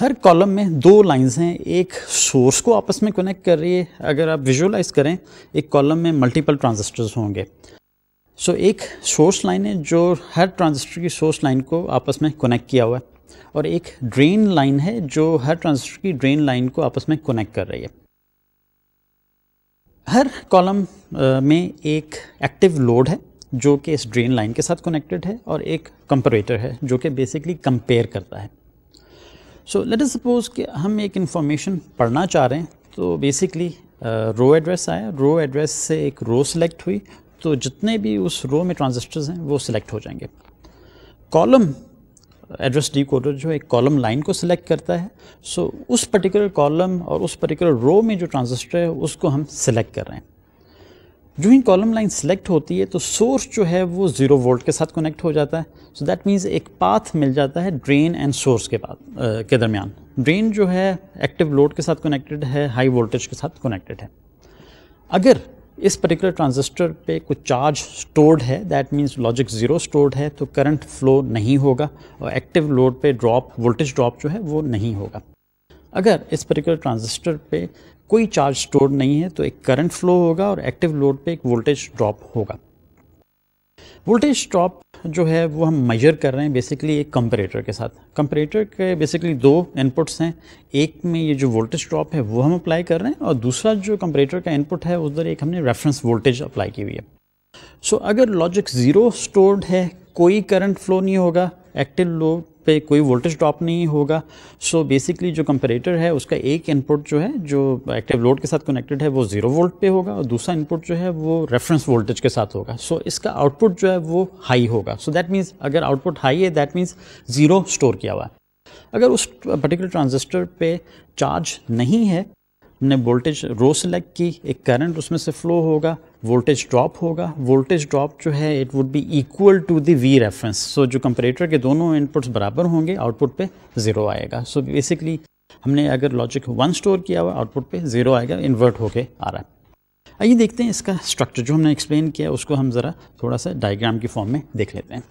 [SPEAKER 1] हर कॉलम में दो लाइंस हैं एक सोर्स को आपस में कनेक्ट कर रही है अगर आप विजुअलाइज करें एक कॉलम में मल्टीपल ट्रांजिस्टर्स होंगे सो so, एक सोर्स लाइन है जो हर ट्रांजिस्टर की सोर्स लाइन को आपस में कनेक्ट किया हुआ है और एक ड्रेन लाइन है जो हर ट्रांजिस्टर की ड्रेन लाइन को आपस में कनेक्ट कर रही है हर कॉलम में एक एक्टिव लोड है जो कि इस ड्रेन लाइन के साथ कनेक्टेड है और एक कंपरेटर है जो कि बेसिकली कंपेयर करता है सो लेट अस सपोज कि हम एक इन्फॉर्मेशन पढ़ना चाह रहे हैं तो बेसिकली रो एड्रेस आया रो एड्रेस से एक रो सिलेक्ट हुई तो जितने भी उस रो में ट्रांजिस्टर्स हैं वो सिलेक्ट हो जाएंगे कॉलम एड्रेस डी कोडर जो एक कॉलम लाइन को सिलेक्ट करता है सो so, उस पर्टिकुलर कॉलम और उस पर्टिकुलर रो में जो ट्रांजिस्टर है उसको हम सिलेक्ट कर रहे हैं जो ही कॉलम लाइन सिलेक्ट होती है तो सोर्स जो है वो ज़ीरो वोल्ट के साथ कनेक्ट हो जाता है सो दैट मीन्स एक पाथ मिल जाता है ड्रेन एंड सोर्स के पाथ के दरमियान ड्रेन जो है एक्टिव लोड के साथ कनेक्टेड है हाई वोल्टेज के साथ कनेक्टेड है अगर इस पर्टिकुलर ट्रांजिस्टर पे कुछ चार्ज स्टोर्ड है that means logic zero stored है तो करंट फ्लो नहीं होगा और एक्टिव लोड पे ड्रॉप वोल्टेज ड्रॉप जो है वो नहीं होगा अगर इस पर्टिकुलर ट्रांजिस्टर पे कोई चार्ज स्टोर नहीं है तो एक करंट फ्लो होगा और एक्टिव लोड पे एक वोल्टेज ड्रॉप होगा वोल्टेज ड्रॉप जो है वो हम मेजर कर रहे हैं बेसिकली एक कंपरेटर के साथ कंपरेटर के बेसिकली दो इनपुट्स हैं एक में ये जो वोल्टेज ड्रॉप है वो हम अप्लाई कर रहे हैं और दूसरा जो कंपरेटर का इनपुट है उधर एक हमने रेफरेंस वोल्टेज अप्लाई की हुई है सो so, अगर लॉजिक ज़ीरो स्टोर्ड है कोई करंट फ्लो नहीं होगा एक्टिव लोड पे कोई वोल्टेज ड्रॉप नहीं होगा सो बेसिकली जो कंपेरेटर है उसका एक इनपुट जो है जो एक्टिव लोड के साथ कनेक्टेड है वो ज़ीरो वोल्ट पे होगा और दूसरा इनपुट जो है वो रेफरेंस वोल्टेज के साथ होगा सो so, इसका आउटपुट जो है वो हाई होगा सो दैट मीन्स अगर आउटपुट हाई है दैट मीन्स ज़ीरो स्टोर किया हुआ है अगर उस पर्टिकुलर ट्रांजिस्टर पे चार्ज नहीं है हमने वोल्टेज रो सेलेक्ट की एक करंट उसमें से फ्लो होगा वोल्टेज ड्रॉप होगा वोल्टेज ड्रॉप जो है it would be equal to the V reference so जो कंपरेटर के दोनों इनपुट्स बराबर होंगे आउटपुट पे ज़ीरो आएगा सो so बेसिकली हमने अगर लॉजिक वन स्टोर किया हुआ आउटपुट पे ज़ीरो आएगा इन्वर्ट होके आ रहा है आइए देखते हैं इसका स्ट्रक्चर जो हमने एक्सप्लेन किया उसको हम ज़रा थोड़ा सा डायग्राम की फॉर्म में देख लेते हैं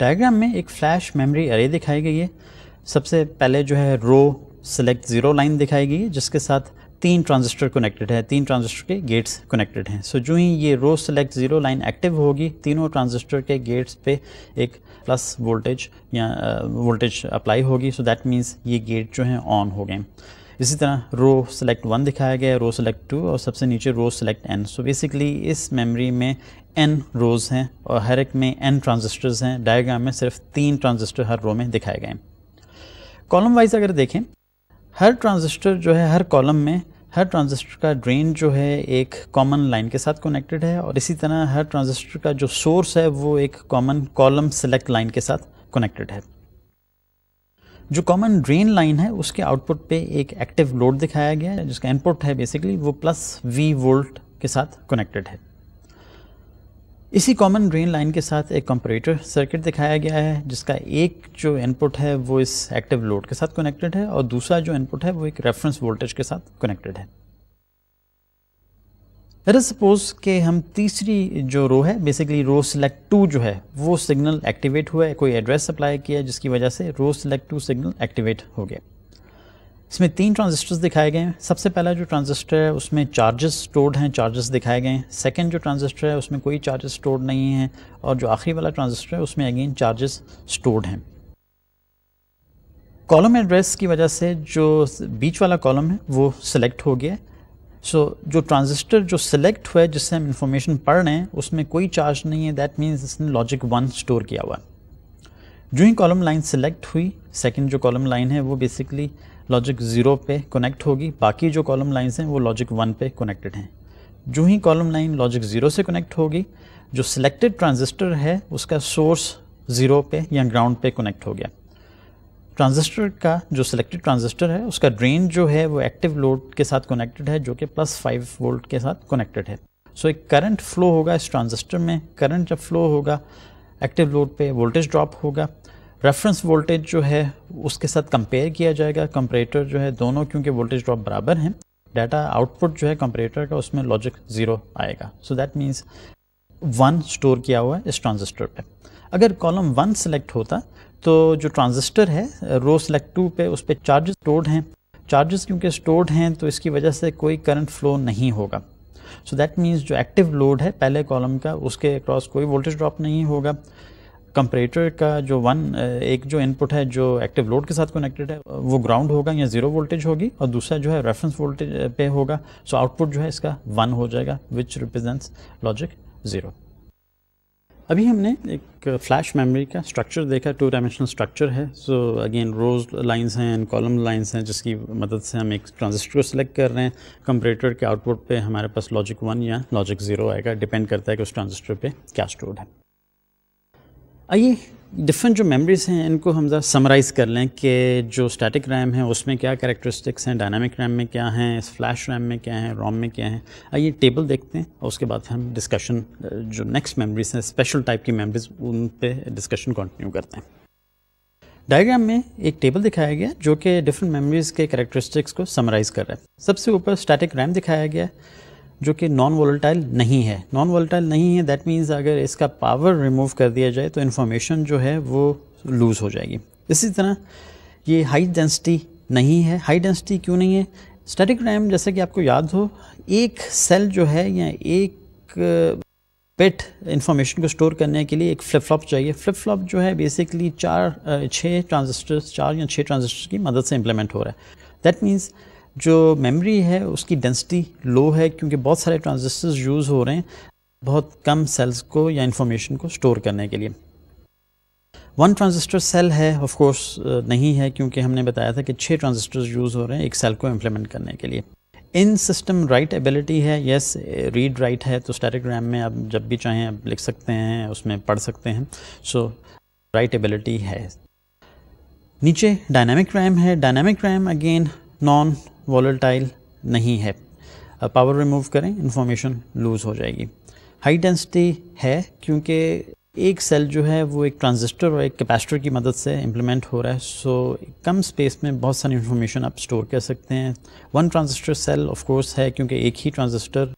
[SPEAKER 1] डायग्राम में एक फ्लैश मेमरी अरे दिखाई गई है सबसे पहले जो है रो सेलेक्ट ज़ीरो लाइन दिखाई गई जिसके साथ तीन ट्रांजिस्टर कनेक्टेड है तीन ट्रांजिस्टर के गेट्स कनेक्टेड हैं सो so, जो ही ये row select zero line active होगी तीनों ट्रांजिस्टर के गेट्स पे एक प्लस वोल्टेज या वोल्टेज uh, अप्लाई होगी सो दैट मीन्स ये गेट जो हैं ऑन हो गए इसी तरह रो सेलेक्ट वन दिखाया गया रो सेलेक्ट टू और सबसे नीचे row select N so basically इस मेमरी में एन रोज़ हैं और हर एक में एन ट्रांजिस्टर्स हैं डायग्राम में सिर्फ तीन ट्रांजिस्टर हर रो में दिखाए गए कॉलम वाइज अगर देखें हर ट्रांजिस्टर जो है हर कॉलम में हर ट्रांजिस्टर का ड्रेन जो है एक कॉमन लाइन के साथ कनेक्टेड है और इसी तरह हर ट्रांजिस्टर का जो सोर्स है वो एक कॉमन कॉलम सेलेक्ट लाइन के साथ कनेक्टेड है जो कॉमन ड्रेन लाइन है उसके आउटपुट पे एक एक्टिव लोड दिखाया गया है जिसका इनपुट है बेसिकली वो प्लस वी वोल्ट के साथ कनेक्टेड है इसी कॉमन ड्रेन लाइन के साथ एक कंपरेटर सर्किट दिखाया गया है जिसका एक जो इनपुट है वो इस एक्टिव लोड के साथ कनेक्टेड है और दूसरा जो इनपुट है वो एक रेफरेंस वोल्टेज के साथ कनेक्टेड है सपोज के हम तीसरी जो रो है बेसिकली रो सिलेक्ट टू जो है वो सिग्नल एक्टिवेट हुआ है कोई एड्रेस अप्लाई किया जिसकी वजह से row select two signal activate हो गया इसमें तीन ट्रांजिस्टर्स दिखाए गए हैं सबसे पहला जो ट्रांजिस्टर है उसमें चार्जेस स्टोर्ड हैं चार्जेस दिखाए गए हैं सेकेंड जो ट्रांजिस्टर है उसमें कोई चार्जेस स्टोर्ड नहीं है और जो आखिरी वाला ट्रांजिस्टर है उसमें अगेन चार्जेस स्टोर्ड हैं कॉलम एड्रेस की वजह से जो बीच वाला कॉलम है वो सिलेक्ट हो गया सो so, जो ट्रांजिस्टर जो सिलेक्ट हुआ है जिससे हम इंफॉर्मेशन पढ़ रहे हैं उसमें कोई चार्ज नहीं है दैट मीन्स इसने लॉजिक वन स्टोर किया हुआ जो ही कॉलम लाइन सिलेक्ट हुई सेकंड जो कॉलम लाइन है वो बेसिकली लॉजिक ज़ीरो पे कनेक्ट होगी बाकी जो कॉलम लाइंस हैं वो लॉजिक वन पे कनेक्टेड हैं जो ही कॉलम लाइन लॉजिक ज़ीरो से कनेक्ट होगी जो सिलेक्टेड ट्रांजिस्टर है उसका सोर्स ज़ीरो पे या ग्राउंड पे कनेक्ट हो गया ट्रांजिस्टर का जो सिलेक्टेड ट्रांजिस्टर है उसका ड्रेन जो है वो एक्टिव लोड के साथ कनेक्टेड है जो कि प्लस फाइव वोल्ट के साथ कनेक्टेड है सो एक करंट फ्लो होगा इस ट्रांजिस्टर में करंट जब फ्लो होगा एक्टिव लोड पे वोल्टेज ड्रॉप होगा रेफरेंस वोल्टेज जो है उसके साथ कंपेयर किया जाएगा कंपरेटर जो है दोनों क्योंकि वोल्टेज ड्रॉप बराबर हैं डाटा आउटपुट जो है कंपरेटर का उसमें लॉजिक ज़ीरो आएगा so that means one store किया हुआ है इस ट्रांजिस्टर पे अगर कॉलम वन सेलेक्ट होता तो जो ट्रांजिस्टर है रो सेलेक्ट टू पे उस पर चार्जेस स्टोर्ड हैं चार्जेस क्योंकि स्टोर्ड हैं तो इसकी वजह से कोई करंट फ्लो नहीं होगा सो दैट मीन्स जो एक्टिव लोड है पहले कॉलम का उसके अक्रॉस कोई वोल्टेज ड्रॉप नहीं होगा कंपरेटर का जो वन एक जो इनपुट है जो एक्टिव लोड के साथ कनेक्टेड है वो ग्राउंड होगा या जीरो वोल्टेज होगी और दूसरा जो है रेफरेंस वोल्टेज पे होगा सो आउटपुट जो है इसका वन हो जाएगा विच रिप्रेजेंट्स लॉजिक ज़ीरो अभी हमने एक फ्लैश मेमोरी का स्ट्रक्चर देखा टू डायमेंशनल स्ट्रक्चर है सो अगेन रोज लाइंस हैं एंड कॉलम लाइंस हैं जिसकी मदद से हम एक ट्रांजिस्टर को सिलेक्ट कर रहे हैं कंपरेटर के आउटपुट पे हमारे पास लॉजिक वन या लॉजिक ज़ीरो आएगा डिपेंड करता है कि उस ट्रांजिस्टर पे क्या स्टोर्ड है आइए डिफरेंट जो मेमरीज़ हैं इनको हम ज़रा समराइज़ कर लें कि जो स्टैटिक रैम है उसमें क्या करेक्टरिस्टिक्स हैं डायनामिक रैम में क्या हैं फ्लैश रैम में क्या है रोम में क्या हैं आइए टेबल देखते हैं और उसके बाद हम डिस्कशन जो नेक्स्ट मेमरीज़ हैं स्पेशल टाइप की मेमरीज़ उन पर डिस्कशन कंटिन्यू करते हैं डायग्राम में एक टेबल दिखाया गया जो कि डिफरेंट मेमोरीज़ के करेक्टरिस्टिक्स को समराइज़ कर रहा है सबसे ऊपर स्टैटिक रैम दिखाया गया है जो कि नॉन वोलेटाइल नहीं है नॉन वोलेटाइल नहीं है दैट मीन्स अगर इसका पावर रिमूव कर दिया जाए तो इन्फॉर्मेशन जो है वो लूज़ हो जाएगी इसी तरह ये हाई डेंसिटी नहीं है हाई डेंसिटी क्यों नहीं है स्टैटिक रैम जैसे कि आपको याद हो एक सेल जो है या एक पेट uh, इन्फॉर्मेशन को स्टोर करने के लिए एक फ्लिप फ्लॉप चाहिए फ्लिप फ्लॉप जो है बेसिकली चार uh, छः ट्रांजिस्टर्स चार या छः ट्रांजिस्टर की मदद से इम्प्लीमेंट हो रहा है दैट मीन्स जो मेमोरी है उसकी डेंसिटी लो है क्योंकि बहुत सारे ट्रांजिस्टर्स यूज़ हो रहे हैं बहुत कम सेल्स को या इंफॉर्मेशन को स्टोर करने के लिए वन ट्रांजिस्टर सेल है ऑफ कोर्स नहीं है क्योंकि हमने बताया था कि छः ट्रांजिस्टर्स यूज़ हो रहे हैं एक सेल को इम्प्लीमेंट करने के लिए इन सिस्टम राइट एबिलिटी है यस रीड राइट है तो स्टैटिग्राम में आप जब भी चाहें आप लिख सकते हैं उसमें पढ़ सकते हैं सो राइट एबिलिटी है नीचे डायनामिक रैम है dynamic RAM again non volatile नहीं है पावर रिमूव करें इन्फॉर्मेशन लूज़ हो जाएगी हाई डेंसिटी है क्योंकि एक सेल जो है वो एक ट्रांजिस्टर और एक कैपेसिटर की मदद से इम्प्लीमेंट हो रहा है सो so, कम स्पेस में बहुत सारी इन्फॉर्मेशन आप स्टोर कर सकते हैं one transistor cell of course है क्योंकि एक ही ट्रांजिस्टर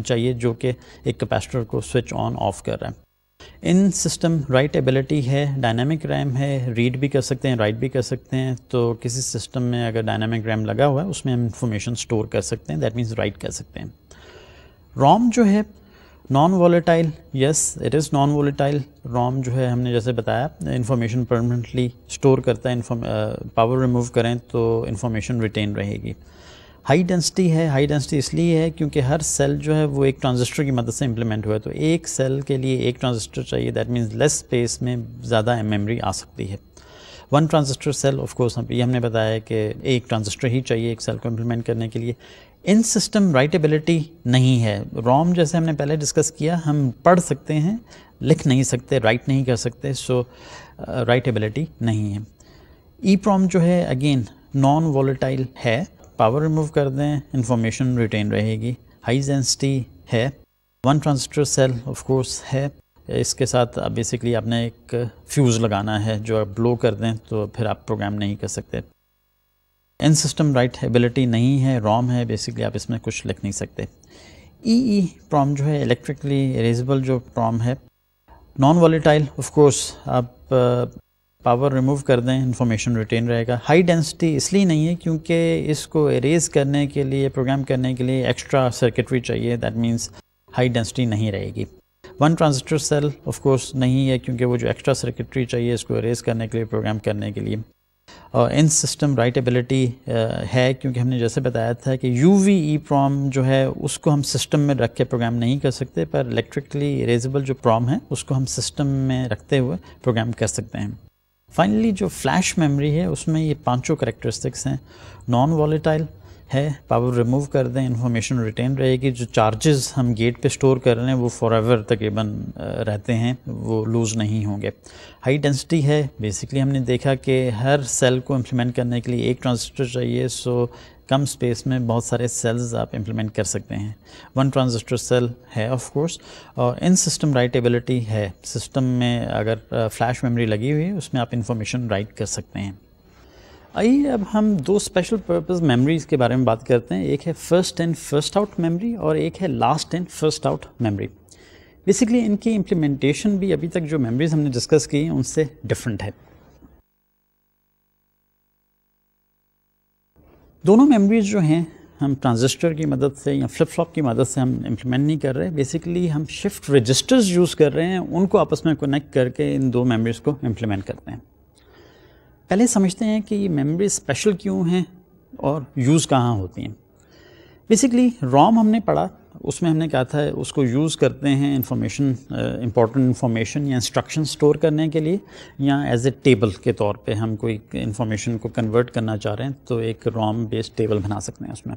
[SPEAKER 1] चाहिए जो कि एक कैपेसिटर को स्विच ऑन ऑफ कर रहा है इन सिस्टम राइट एबिलिटी है डायनामिक रैम है रीड भी कर सकते हैं राइट भी कर सकते हैं तो किसी सिस्टम में अगर डायनामिक रैम लगा हुआ है उसमें हम इंफॉर्मेशन स्टोर कर सकते हैं दैट मीन्स राइट कर सकते हैं रोम जो है non volatile yes it is non volatile ROM जो है हमने जैसे बताया इन्फॉर्मेशन परमानेंटली स्टोर करता है पावर रिमूव uh, करें तो इन्फॉर्मेशन रिटेन रहेगी हाई डेंसिटी है हाई डेंसिटी इसलिए है क्योंकि हर सेल जो है वो एक ट्रांजिस्टर की मदद से इम्प्लीमेंट हुआ है तो एक सेल के लिए एक ट्रांजिस्टर चाहिए दैट मीन्स लेस स्पेस में ज़्यादा मेमोरी आ सकती है one transistor cell of course ये हमने बताया कि एक ट्रांजिस्टर ही चाहिए एक सेल को इम्प्लीमेंट करने के लिए इन सिस्टम राइटेबिलिटी नहीं है रॉम जैसे हमने पहले डिस्कस किया हम पढ़ सकते हैं लिख नहीं सकते राइट नहीं कर सकते सो राइटेबिलिटी uh, नहीं है ई प्रॉम जो है अगेन नॉन वॉलेटाइल है पावर रिमूव कर दें इंफॉर्मेशन रिटेन रहेगी हाई डेंसिटी है one transistor cell of course है इसके साथ बेसिकली आपने एक फ्यूज़ लगाना है जो आप ब्लो कर दें तो फिर आप प्रोग्राम नहीं कर सकते इन सिस्टम राइट एबिलिटी नहीं है रॉम है बेसिकली आप इसमें कुछ लिख नहीं सकते ई ई प्रॉम जो है इलेक्ट्रिकली इरेजेबल जो प्रॉम है नॉन वॉलीटाइल ऑफकोर्स आप पावर रिमूव कर दें इन्फॉर्मेशन रिटेन रहेगा हाई डेंसिटी इसलिए नहीं है क्योंकि इसको एरेज करने के लिए प्रोग्राम करने के लिए एक्स्ट्रा सर्किटरी चाहिए दैट मीन्स हाई डेंसिटी नहीं रहेगी one transistor cell of course नहीं है क्योंकि वो जो एक्स्ट्रा सर्किटरी चाहिए इसको इरेज करने के लिए प्रोग्राम करने के लिए और इन सिस्टम राइटेबिलिटी uh, है क्योंकि हमने जैसे बताया था कि यू वी ई प्रॉम जो है उसको हम सिस्टम में रख के प्रोग्राम नहीं कर सकते पर इलेक्ट्रिकली इरेजेबल जो प्रॉम है उसको हम सिस्टम में रखते हुए प्रोग्राम कर सकते हैं फाइनली जो फ्लैश मेमोरी है उसमें ये पांचों करेक्टरिस्टिक्स हैं नॉन वॉलेटाइल है पावर रिमूव कर दें इन्फॉर्मेशन रिटेन रहेगी जो चार्जेस हम गेट पे स्टोर कर रहे हैं वो फॉर एवर तकरीबन रहते हैं वो लूज़ नहीं होंगे हाई डेंसिटी है बेसिकली हमने देखा कि हर सेल को इम्प्लीमेंट करने के लिए एक ट्रांजिस्टर चाहिए सो कम स्पेस में बहुत सारे सेल्स आप इम्प्लीमेंट कर सकते हैं वन ट्रांजिस्टर सेल है ऑफ कोर्स और इन सिस्टम राइटेबिलिटी है सिस्टम में अगर फ्लैश मेमोरी लगी हुई है उसमें आप इंफॉर्मेशन राइट कर सकते हैं आइए अब हम दो स्पेशल पर्पस मेमोरीज के बारे में बात करते हैं एक है first and first out memory और एक है last and first out memory basically इनकी इम्प्लीमेंटेशन भी अभी तक जो मेमोरीज हमने डिस्कस की उनसे डिफरेंट है दोनों मेमोरीज जो हैं हम ट्रांजिस्टर की मदद से या फ्लिप फ्लॉप की मदद से हम इम्प्लीमेंट नहीं कर रहे बेसिकली हम शिफ्ट रजिस्टर्स यूज़ कर रहे हैं उनको आपस में कनेक्ट करके इन दो मेमोरीज़ को इम्प्लीमेंट करते हैं पहले समझते हैं कि ये मेमोरी स्पेशल क्यों हैं और यूज़ कहाँ होती हैं बेसिकली रॉम हमने पढ़ा उसमें हमने कहा था उसको यूज़ करते हैं इंफॉर्मेशन इंपॉर्टेंट इन्फॉर्मेशन या इंस्ट्रक्शन स्टोर करने के लिए या एज ए टेबल के तौर पे हम कोई इंफॉर्मेशन को कन्वर्ट करना चाह रहे हैं तो एक रॉम बेस्ड टेबल बना सकते हैं उसमें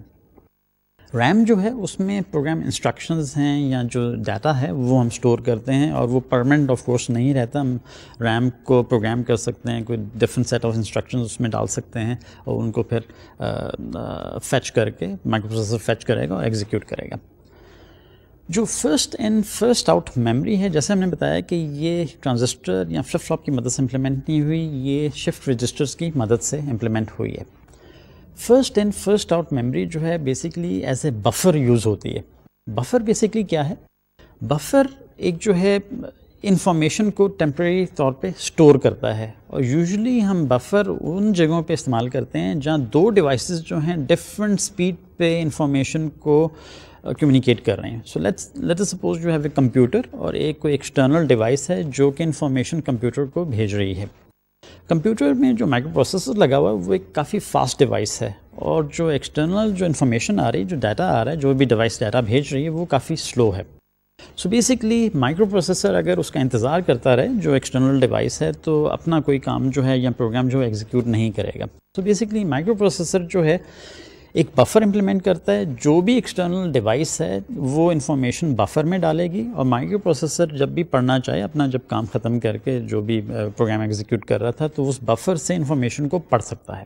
[SPEAKER 1] रैम जो है उसमें प्रोग्राम इंस्ट्रक्शंस हैं या जो डाटा है वो हम स्टोर करते हैं और वो परमानेंट ऑफ कोर्स नहीं रहता हम रैम को प्रोग्राम कर सकते हैं कोई डिफरेंट सेट ऑफ इंस्ट्रक्शंस उसमें डाल सकते हैं और उनको फिर फेच uh, uh, करके माइक्रोप्रोसेसर फेच करेगा और एग्जीक्यूट करेगा जो first in first out memory है जैसे हमने बताया कि ये ट्रांजिस्टर या फ्लिप फ्लॉप की मदद से इम्प्लीमेंट नहीं हुई ये शिफ्ट रजिस्टर्स की मदद से इम्प्लीमेंट हुई है first in first out memory जो है basically as a buffer use होती है बफर बेसिकली क्या है बफर एक जो है इंफॉर्मेशन को टेम्प्रेरी तौर पे स्टोर करता है और यूजुअली हम बफर उन जगहों पे इस्तेमाल करते हैं जहाँ दो डिवाइसेस जो हैं डिफरेंट स्पीड पे इंफॉर्मेशन को कम्युनिकेट कर रहे हैं so let's let suppose you have a computer और एक कोई एक्सटर्नल डिवाइस है जो कि इन्फॉर्मेशन कंप्यूटर को भेज रही है कंप्यूटर में जो माइक्रो प्रोसेसर लगा हुआ है वो एक काफ़ी फास्ट डिवाइस है और जो एक्सटर्नल जो इन्फॉर्मेशन आ रही है जो डाटा आ रहा है जो भी डिवाइस डाटा भेज रही है वो काफ़ी स्लो है सो बेसिकली माइक्रो प्रोसेसर अगर उसका इंतज़ार करता रहे जो एक्सटर्नल डिवाइस है तो अपना कोई काम जो है या प्रोग्राम जो है एग्जीक्यूट नहीं करेगा सो बेसिकली माइक्रो प्रोसेसर जो है एक बफर इम्प्लीमेंट करता है जो भी एक्सटर्नल डिवाइस है वो इन्फॉर्मेशन बफर में डालेगी और माइक्रो प्रोसेसर जब भी पढ़ना चाहे अपना जब काम ख़त्म करके जो भी प्रोग्राम एग्जीक्यूट कर रहा था तो उस बफर से इन्फॉर्मेशन को पढ़ सकता है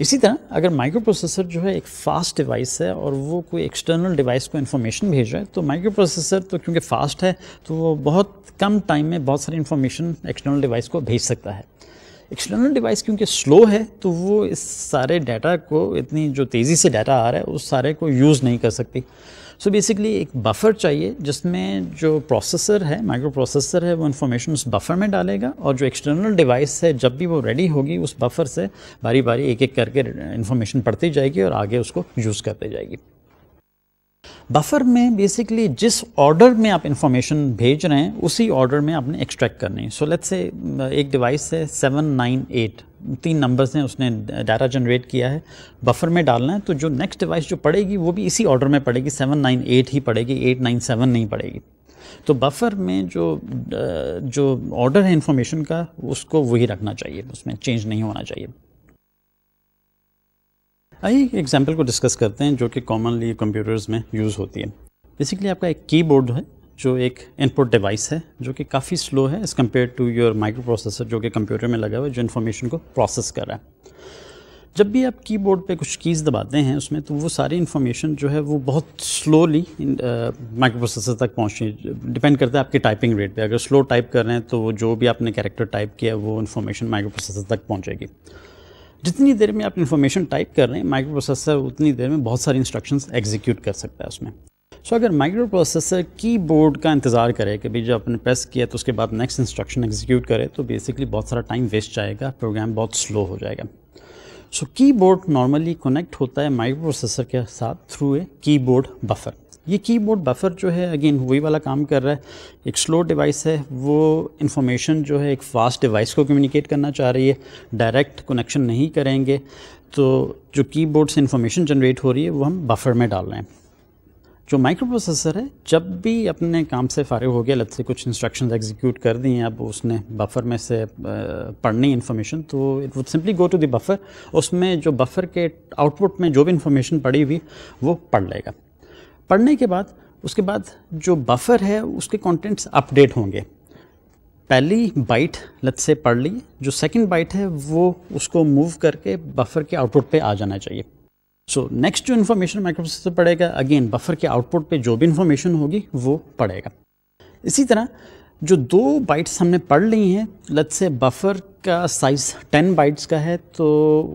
[SPEAKER 1] इसी तरह अगर माइक्रो प्रोसेसर जो है एक फ़ास्ट डिवाइस है और वो कोई एक्सटर्नल डिवाइस को इन्फॉर्मेशन भेज रहा है तो माइक्रो प्रोसेसर तो क्योंकि फ़ास्ट है तो वो बहुत कम टाइम में बहुत सारी इन्फॉर्मेशन एक्सटर्नल डिवाइस को भेज सकता है एक्सटर्नल डिवाइस क्योंकि स्लो है तो वो इस सारे डाटा को इतनी जो तेज़ी से डाटा आ रहा है उस सारे को यूज़ नहीं कर सकती सो so बेसिकली एक बफ़र चाहिए जिसमें जो प्रोसेसर है माइक्रो प्रोसेसर है वो इन्फॉर्मेशन उस बफ़र में डालेगा और जो एक्सटर्नल डिवाइस है जब भी वो रेडी होगी उस बफ़र से बारी बारी एक एक करके इन्फॉर्मेशन पढ़ती जाएगी और आगे उसको यूज़ करती जाएगी बफर में बेसिकली जिस ऑर्डर में आप इंफॉर्मेशन भेज रहे हैं उसी ऑर्डर में आपने एक्सट्रैक्ट करनी है सो लेट्स से एक डिवाइस है सेवन नाइन एट तीन नंबर्स हैं उसने डाटा जनरेट किया है बफर में डालना है तो जो नेक्स्ट डिवाइस जो पड़ेगी वो भी इसी ऑर्डर में पड़ेगी सेवन नाइन एट ही पड़ेगी एट नाइन सेवन नहीं पड़ेगी तो बफर में जो जो ऑर्डर है इन्फॉर्मेशन का उसको वही रखना चाहिए उसमें चेंज नहीं होना चाहिए आइए एक एग्जाम्पल को डिस्कस करते हैं जो कि कॉमनली कंप्यूटर्स में यूज़ होती है बेसिकली आपका एक कीबोर्ड है जो एक इनपुट डिवाइस है जो कि काफ़ी स्लो है as compare to your microprocessor जो कि कंप्यूटर में लगा हुआ है जो इन्फॉर्मेशन को प्रोसेस कर रहा है जब भी आप कीबोर्ड पे कुछ कीज़ दबाते हैं उसमें तो वो सारी इन्फॉर्मेशन जो है वो बहुत स्लोली माइक्रो प्रोसेसर तक पहुँचनी डिपेंड करता है आपकी टाइपिंग रेट पे अगर स्लो टाइप कर रहे हैं तो जो भी आपने कैरेक्टर टाइप किया वो इन्फॉर्मेशन माइक्रो प्रोसेसर तक पहुँचेगी जितनी देर में आप इन्फॉर्मेशन टाइप कर रहे हैं माइक्रो प्रोसेसर उतनी देर में बहुत सारी इंस्ट्रक्शंस एग्जीक्यूट कर सकता है उसमें सो so, अगर माइक्रो प्रोसेसर बोर्ड का इंतज़ार करे कि भाई जब आपने प्रेस किया तो उसके बाद नेक्स्ट इंस्ट्रक्शन एग्जीक्यूट करे तो बेसिकली बहुत सारा टाइम वेस्ट जाएगा प्रोग्राम बहुत स्लो हो जाएगा so so, keyboard normally connect होता है माइक्रो प्रोसेसर के साथ थ्रू ए कीबोर्ड बफर ये कीबोर्ड बफर जो है अगेन वही वाला काम कर रहा है एक स्लो डिवाइस है वो इंफॉर्मेशन जो है एक फास्ट डिवाइस को कम्युनिकेट करना चाह रही है डायरेक्ट कनेक्शन नहीं करेंगे तो जो कीबोर्ड से इंफॉर्मेशन जनरेट हो रही है वो हम बफर में डाल रहे हैं जो माइक्रो प्रोसेसर है जब भी अपने काम से फारिग हो गया लत से कुछ इंस्ट्रक्शंस एग्जीक्यूट कर दी हैं अब उसने बफर में से पढ़नी इन्फॉर्मेशन तो it would simply go to the buffer उसमें जो बफर के आउटपुट में जो भी इन्फॉर्मेशन पड़ी हुई वो पढ़ लेगा पढ़ने के बाद उसके बाद जो बफर है उसके कंटेंट्स अपडेट होंगे पहली बाइट लत से पढ़ ली जो सेकंड बाइट है वो उसको मूव करके बफर के आउटपुट पे आ जाना चाहिए सो so, नेक्स्ट जो इन्फॉर्मेशन माइक्रोप्रोसेसर पढ़ेगा अगेन बफर के आउटपुट पे जो भी इन्फॉर्मेशन होगी वो पढ़ेगा इसी तरह जो दो बाइट्स हमने पढ़ ली हैं लत से बफर का साइज़ टेन बाइट्स का है तो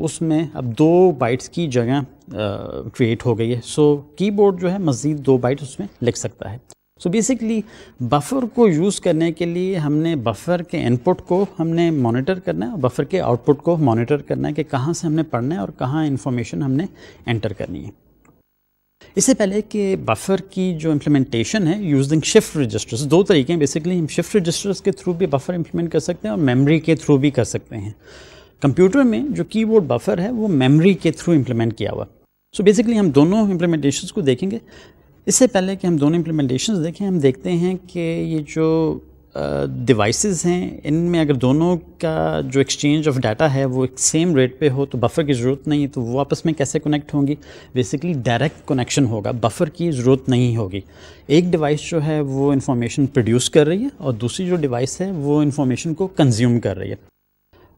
[SPEAKER 1] उसमें अब दो बाइट्स की जगह क्रिएट हो गई है सो कीबोर्ड जो है मज़ीद दो बाइट उसमें लिख सकता है सो बेसिकली बफर को यूज़ करने के लिए हमने बफर के इनपुट को हमने मॉनिटर करना है और बफर के आउटपुट को मॉनिटर करना है कि कहाँ से हमने पढ़ना है और कहाँ इन्फॉर्मेशन हमने एंटर करनी है इससे पहले कि बफर की जो इम्प्लीमेंटेशन है यूजिंग शिफ्ट रजिस्टर्स दो तरीके हैं बेसिकली हम शिफ्ट रजिस्टर्स के थ्रू भी बफर इम्प्लीमेंट कर सकते हैं और मेमोरी के थ्रू भी कर सकते हैं कंप्यूटर में जो कीबोर्ड बफर है वो मेमोरी के थ्रू इम्प्लीमेंट किया हुआ सो so बेसिकली हम दोनों इम्प्लीमेंटेशन को देखेंगे इससे पहले कि हम दोनों इम्प्लीमेंटेशन देखें हम देखते हैं कि ये जो डिवाइसेस हैं इनमें अगर दोनों का जो एक्सचेंज ऑफ डाटा है वो एक सेम रेट पे हो तो बफर की ज़रूरत नहीं है तो वो आपस में कैसे कनेक्ट होंगी बेसिकली डायरेक्ट कनेक्शन होगा बफर की ज़रूरत नहीं होगी एक डिवाइस जो है वो इन्फॉर्मेशन प्रोड्यूस कर रही है और दूसरी जो डिवाइस है वो इन्फॉर्मेशन को कंज्यूम कर रही है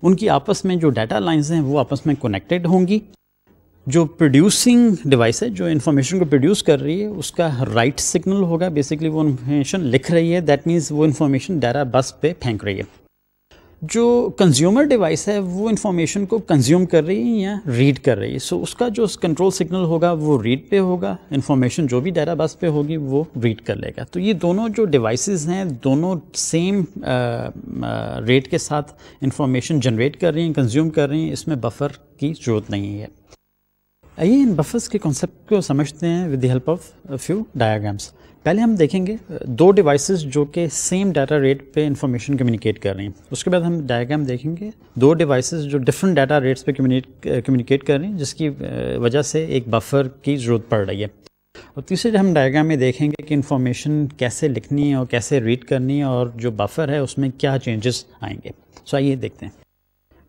[SPEAKER 1] उनकी आपस में जो डाटा लाइन्स हैं वो आपस में कनेक्टेड होंगी जो प्रोड्यूसिंग डिवाइस है जो इन्फॉर्मेशन को प्रोड्यूस कर रही है उसका राइट सिग्नल होगा बेसिकली वो इन्फॉर्मेशन लिख रही है दैट मीन्स वो इन्फॉर्मेशन डायरा बस पे फेंक रही है जो कंज्यूमर डिवाइस है वो इन्फॉर्मेशन को कंज्यूम कर रही है या रीड कर रही है सो so, उसका जो कंट्रोल सिग्नल होगा वो रीड पे होगा इन्फॉर्मेशन जो भी डायरा बस पे होगी वो रीड कर लेगा तो ये दोनों जो डिवाइसेस हैं दोनों सेम रेट uh, uh, के साथ इन्फॉर्मेशन जनरेट कर रही हैं कंज्यूम कर रही हैं इसमें बफर की ज़रूरत नहीं है आइए इन बफर्स के कॉन्सेप्ट को समझते हैं with the help of few diagrams पहले हम देखेंगे दो डिवाइसेस जो कि सेम डाटा रेट पे इंफॉर्मेशन कम्युनिकेट कर रही हैं उसके बाद हम डायग्राम देखेंगे दो डिवाइसेस जो डिफरेंट डाटा रेट्स पे कम्युनिकेट कर रही हैं जिसकी वजह से एक बफर की ज़रूरत पड़ रही है और तीसरे हम डायग्राम में देखेंगे कि इन्फॉर्मेशन कैसे लिखनी है और कैसे रीड करनी है और जो बफर है उसमें क्या चेंजेस आएंगे सो आइए देखते हैं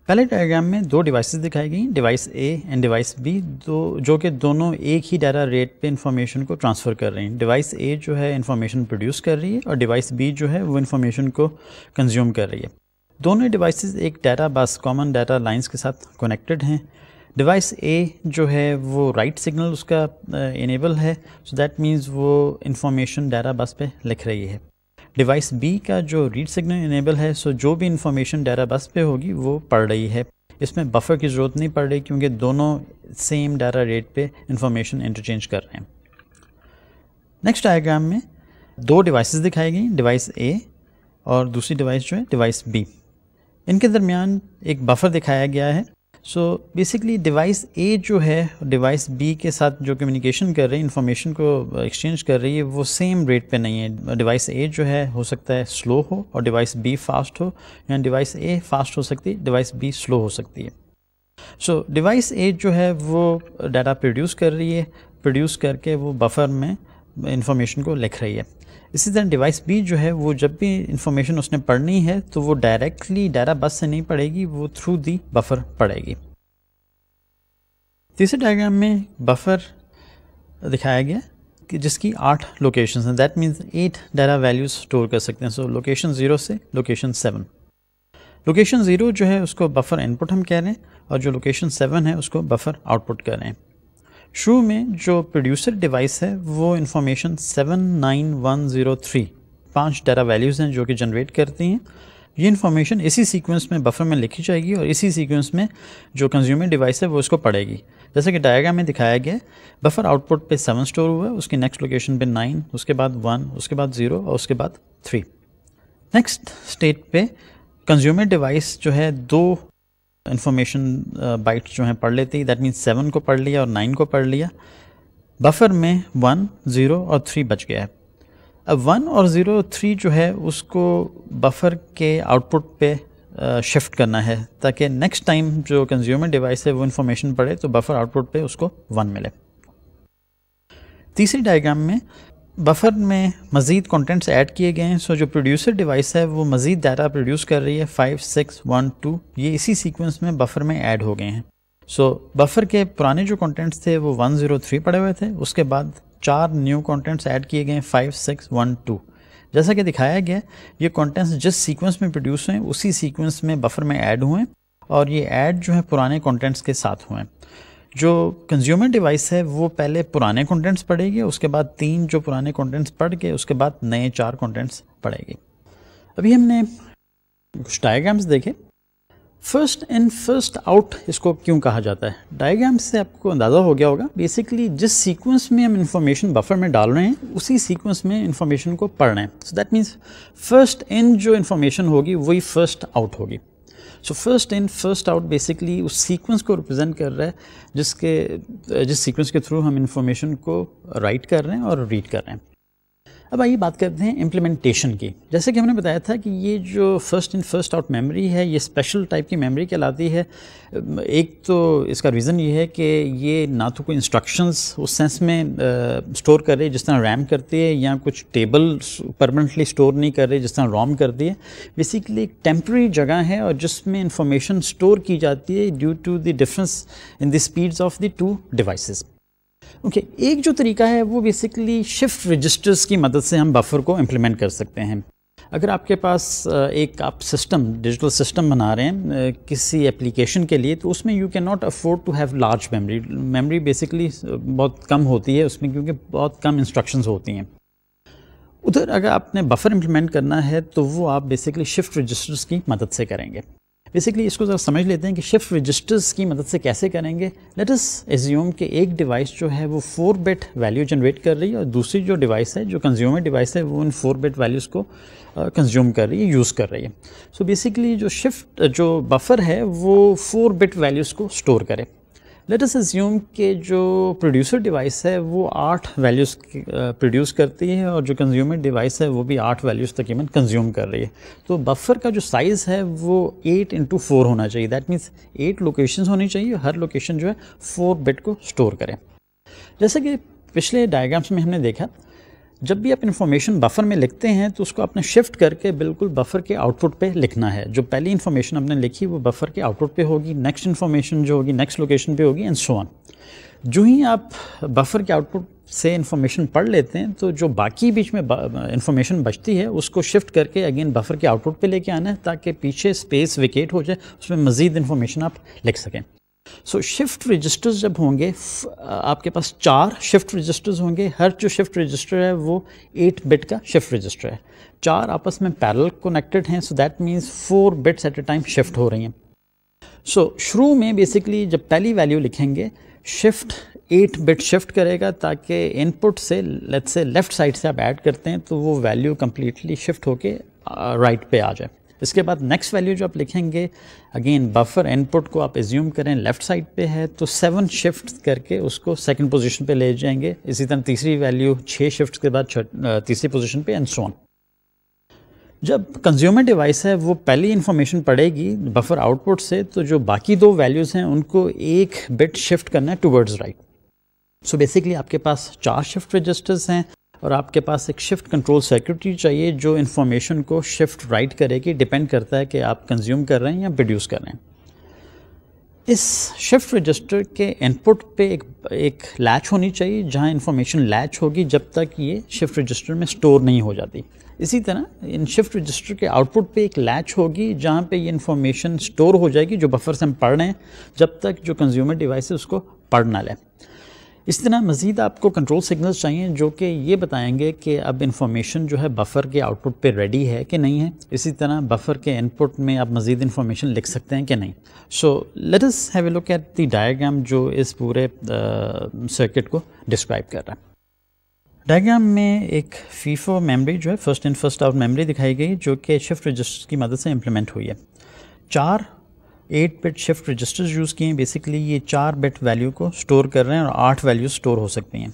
[SPEAKER 1] पहले डायग्राम में दो डिवाइसेस दिखाई गई device A and device B दो जो कि दोनों एक ही डाटा रेट पे इंफॉर्मेशन को ट्रांसफ़र कर रही हैं डिवाइस ए जो है इंफॉर्मेशन प्रोड्यूस कर रही है और डिवाइस बी जो है वो इंफॉर्मेशन को कंज्यूम कर रही है दोनों डिवाइसेस एक डाटा बस कॉमन डाटा लाइंस के साथ कनेक्टेड हैं डिवाइस ए जो है वो राइट right सिग्नल उसका इनेबल uh, है सो दैट मीन्स वो इंफॉर्मेशन डाटा बस पे लिख रही है डिवाइस बी का जो रीड सिग्नल इनेबल है सो जो भी इंफॉर्मेशन डेरा बस पे होगी वो पड़ रही है इसमें बफर की ज़रूरत नहीं पड़ रही क्योंकि दोनों सेम डेरा रेट पे इंफॉर्मेशन इंटरचेंज कर रहे हैं नेक्स्ट डायग्राम में दो डिवाइस दिखाई गई डिवाइस ए और दूसरी डिवाइस जो है डिवाइस बी इनके दरमियान एक बफर दिखाया गया है सो बेसिकली डिवाइस ए जो है डिवाइस बी के साथ जो कम्युनिकेशन कर रही है इन्फॉर्मेशन को एक्सचेंज कर रही है वो सेम रेट पे नहीं है डिवाइस ए जो है हो सकता है स्लो हो और डिवाइस बी फास्ट हो या डिवाइस ए फास्ट हो सकती है डिवाइस बी स्लो हो सकती है सो डिवाइस ए जो है वो डाटा प्रोड्यूस कर रही है प्रोड्यूस करके वो बफर में इंफॉर्मेशन को लिख रही है इसी तरह डिवाइस बी जो है वो जब भी इंफॉर्मेशन उसने पढ़नी है तो वो डायरेक्टली डायरा बस से नहीं पढ़ेगी वो थ्रू दी बफर पढ़ेगी तीसरे तो डायग्राम में बफर दिखाया गया कि जिसकी आठ लोकेशन हैं that means eight data values store कर सकते हैं सो लोकेशन ज़ीरो से लोकेशन सेवन लोकेशन ज़ीरो जो है उसको बफर इनपुट हम कह रहे हैं और जो लोकेशन सेवन है उसको बफर आउटपुट कह रहे हैं शुरू में जो प्रोड्यूसर डिवाइस है वो इन्फॉर्मेशन 79103 पाँच डेटा वैल्यूज़ हैं जो कि जनरेट करती हैं ये इन्फॉर्मेशन इसी सीक्वेंस में बफर में लिखी जाएगी और इसी सीक्वेंस में जो कंज्यूमर डिवाइस है वो इसको पढ़ेगी जैसे कि डायग्राम में दिखाया गया बफर आउटपुट पे सेवन स्टोर हुआ उसकी नेक्स्ट लोकेशन पे नाइन उसके बाद वन उसके बाद ज़ीरो और उसके बाद थ्री नेक्स्ट स्टेट पे कंज्यूमर डिवाइस जो है दो इन्फॉर्मेशन बाइट्स uh, जो हैं पढ़ लेते ही दैट मीन्स सेवन को पढ़ लिया और नाइन को पढ़ लिया बफर में वन ज़ीरो और थ्री बच गया है अब वन और ज़ीरो थ्री जो है उसको बफर के आउटपुट पे शिफ्ट uh, करना है ताकि नेक्स्ट टाइम जो कंज्यूमर डिवाइस है वो इन्फॉर्मेशन पढ़े तो बफर आउटपुट पे उसको वन मिले तीसरी डायग्राम में बफर में मज़ीद कंटेंट्स ऐड किए गए हैं सो जो प्रोड्यूसर डिवाइस है वो मज़ीद डाटा प्रोड्यूस कर रही है फाइव सिक्स वन टू ये इसी सीक्वेंस में बफर में ऐड हो गए हैं सो बफर के पुराने जो कंटेंट्स थे वो वन ज़ीरो थ्री पड़े हुए थे उसके बाद चार न्यू कंटेंट्स ऐड किए गए हैं फाइव सिक्स वन टू जैसा कि दिखाया गया ये कॉन्टेंट्स जिस सीक्वेंस में प्रोड्यूस हुए उसी सीक्वेंस में बफर में ऐड हुए और ये ऐड जो है पुराने कॉन्टेंट्स के साथ हुए हैं जो कंज्यूमर डिवाइस है वो पहले पुराने कंटेंट्स पढ़ेगी उसके बाद तीन जो पुराने कंटेंट्स पढ़ के उसके बाद नए चार कंटेंट्स पढ़ेगी अभी हमने कुछ डायग्राम्स देखे फर्स्ट इन फर्स्ट आउट इसको क्यों कहा जाता है डायग्राम से आपको अंदाज़ा हो गया होगा बेसिकली जिस सीक्वेंस में हम इंफॉर्मेशन बफर में डाल रहे हैं उसी सीक्वेंस में इंफॉर्मेशन को पढ़ रहे हैं so that means first in जो इन्फॉर्मेशन होगी वही फर्स्ट आउट होगी so first in first out basically उस सीक्वेंस को रिप्रेजेंट कर रहा है जिसके जिस सीक्वेंस के थ्रू हम इंफॉर्मेशन को राइट कर रहे हैं और रीड कर रहे हैं अब आइए बात करते हैं इम्प्लीमेंटेशन की जैसे कि हमने बताया था कि ये जो first in first out memory है ये स्पेशल टाइप की मेमोरी कहलाती है एक तो इसका रीज़न ये है कि ये ना तो कोई इंस्ट्रक्शंस उस सेंस में स्टोर कर रही जिस तरह रैम करती है या कुछ टेबल परमानेंटली स्टोर नहीं कर रही जिस तरह रॉम करती है बेसिकली एक टेम्प्रेरी जगह है और जिसमें इंफॉर्मेशन स्टोर की जाती है due to the difference in the speeds of the two devices okay okay, एक जो तरीका है वो बेसिकली शिफ्ट रजिस्टर्स की मदद से हम बफर को इम्प्लीमेंट कर सकते हैं अगर आपके पास एक आप सिस्टम डिजिटल सिस्टम बना रहे हैं किसी एप्लीकेशन के लिए तो उसमें you can not afford to have large memory memory basically बहुत कम होती है उसमें क्योंकि बहुत कम इंस्ट्रक्शंस होती हैं उधर अगर आपने बफर इम्प्लीमेंट करना है तो वो आप बेसिकली शिफ्ट रजिस्टर्स की मदद से करेंगे बेसिकली इसको ज़रा समझ लेते हैं कि शिफ्ट रजिस्टर्स की मदद से कैसे करेंगे लेट अस एज्यूम कि एक डिवाइस जो है वो फोर बिट वैल्यू जनरेट कर रही है और दूसरी जो डिवाइस है जो कंज्यूमर डिवाइस है वो उन फोर बिट वैल्यूज़ को कंज्यूम कर रही है यूज़ कर रही है सो so बेसिकली जो शिफ्ट जो बफर है वो फोर बिट वैल्यूज़ को स्टोर करे लेट अस अज्यूम के जो प्रोड्यूसर डिवाइस है वो आठ वैल्यूज़ प्रोड्यूस करती है और जो कंज्यूमर डिवाइस है वो भी आठ वैल्यूज़ तकरीबन कंज्यूम कर रही है तो बफर का जो साइज़ है वो एट इंटू फोर होना चाहिए दैट मीन्स एट लोकेशन होनी चाहिए हर लोकेशन जो है फोर बिट को स्टोर करें जैसे कि पिछले डायग्राम्स में हमने देखा जब भी आप इन्फॉर्मेशन बफर में लिखते हैं तो उसको आपने शिफ्ट करके बिल्कुल बफर के आउटपुट पे लिखना है जो पहली इन्फॉर्मेशन आपने लिखी वो बफर के आउटपुट पे होगी नेक्स्ट इन्फॉर्मेशन जो होगी नेक्स्ट लोकेशन पे होगी एंड सो ऑन जो ही आप बफर के आउटपुट से इन्फॉर्मेशन पढ़ लेते हैं तो जो बाकी बीच में इन्फॉर्मेशन बचती है उसको शिफ्ट करके अगेन बफर के आउटपुट पे लेके आना है ताकि पीछे स्पेस विकेट हो जाए उसमें मज़ीद इन्फॉर्मेशन आप लिख सकें सो शिफ्ट रजिस्टर्स जब होंगे आपके पास चार शिफ्ट रजिस्टर्स होंगे हर जो शिफ्ट रजिस्टर है वो एट बिट का शिफ्ट रजिस्टर है चार आपस में पैरल कनेक्टेड हैं so that means four bits at a time shift हो रही हैं सो so, शुरू में बेसिकली जब पहली वैल्यू लिखेंगे शिफ्ट एट बिट शिफ्ट करेगा ताकि इनपुट से लेट्स से लेफ्ट साइड से आप ऐड करते हैं तो वो वैल्यू कम्प्लीटली शिफ्ट होके राइट uh, पे आ जाए इसके बाद नेक्स्ट वैल्यू जो आप लिखेंगे अगेन बफर इनपुट को आप एज्यूम करें लेफ्ट साइड पे है तो सेवन शिफ्ट करके उसको सेकंड पोजीशन पे ले जाएंगे इसी तरह तीसरी वैल्यू छः शिफ्ट के बाद तीसरी पोजीशन पे एंड ऑन जब कंज्यूमर डिवाइस है वो पहली इन्फॉर्मेशन पड़ेगी बफर आउटपुट से तो जो बाकी दो वैल्यूज़ हैं उनको एक बिट शिफ्ट करना है टूवर्ड्स राइट सो बेसिकली आपके पास चार शिफ्ट रजिस्टर्स हैं और आपके पास एक शिफ्ट कंट्रोल सर्किटरी चाहिए जो इन्फॉर्मेशन को शिफ्ट राइट करेगी डिपेंड करता है कि आप कंज्यूम कर रहे हैं या प्रोड्यूस कर रहे हैं इस शिफ्ट रजिस्टर के इनपुट पे एक एक लैच होनी चाहिए जहाँ इन्फॉर्मेशन लैच होगी जब तक ये शिफ्ट रजिस्टर में स्टोर नहीं हो जाती इसी तरह इन शिफ्ट रजिस्टर के आउटपुट पे एक लैच होगी जहाँ पे ये इन्फॉर्मेशन स्टोर हो जाएगी जो बफर से हम पढ़ रहे हैं जब तक जो कंज्यूमर डिवाइस है उसको पढ़ ना लें इस तरह मज़ीद आपको कंट्रोल सिग्नल्स चाहिए जो कि ये बताएंगे कि अब इन्फॉर्मेशन जो है बफ़र के आउटपुट पे रेडी है कि नहीं है इसी तरह बफ़र के इनपुट में आप मज़ीद इन्फॉर्मेशन लिख सकते हैं कि नहीं so let us have look at the diagram जो इस पूरे सर्किट को डिस्क्राइब कर रहा है डायग्राम में एक फीफो मेमोरी जो है first in first out memory दिखाई गई जो कि शिफ्ट रजिस्टर की मदद से इम्प्लीमेंट हुई है चार eight bit shift registers use किए हैं बेसिकली ये चार बिट वैल्यू को स्टोर कर रहे हैं और आठ वैल्यू स्टोर हो सकती हैं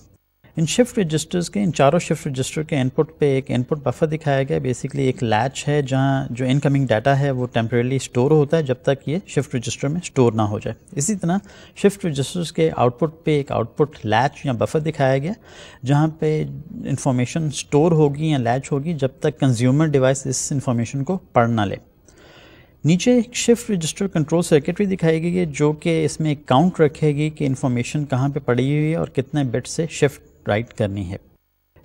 [SPEAKER 1] इन शिफ्ट रजिस्टर्स के इन चारों शिफ्ट रजिस्टर के इनपुट पे एक इनपुट बफर दिखाया गया बेसिकली एक लैच है जहाँ जो इनकमिंग डाटा है वो टेम्परेली स्टोर होता है जब तक ये शिफ्ट रजिस्टर में स्टोर ना हो जाए इसी तरह शिफ्ट रजिस्टर्स के आउटपुट पे एक आउटपुट लैच या बफर दिखाया गया जहाँ पे इंफॉर्मेशन स्टोर होगी या लैच होगी जब तक कंज्यूमर डिवाइस इस इंफॉर्मेशन को पढ़ ना ले नीचे एक शिफ्ट रजिस्टर कंट्रोल सर्किटरी दिखाई गई है जो कि इसमें काउंट रखेगी कि इन्फॉर्मेशन कहाँ पे पड़ी हुई है और कितने बिट से शिफ्ट राइट करनी है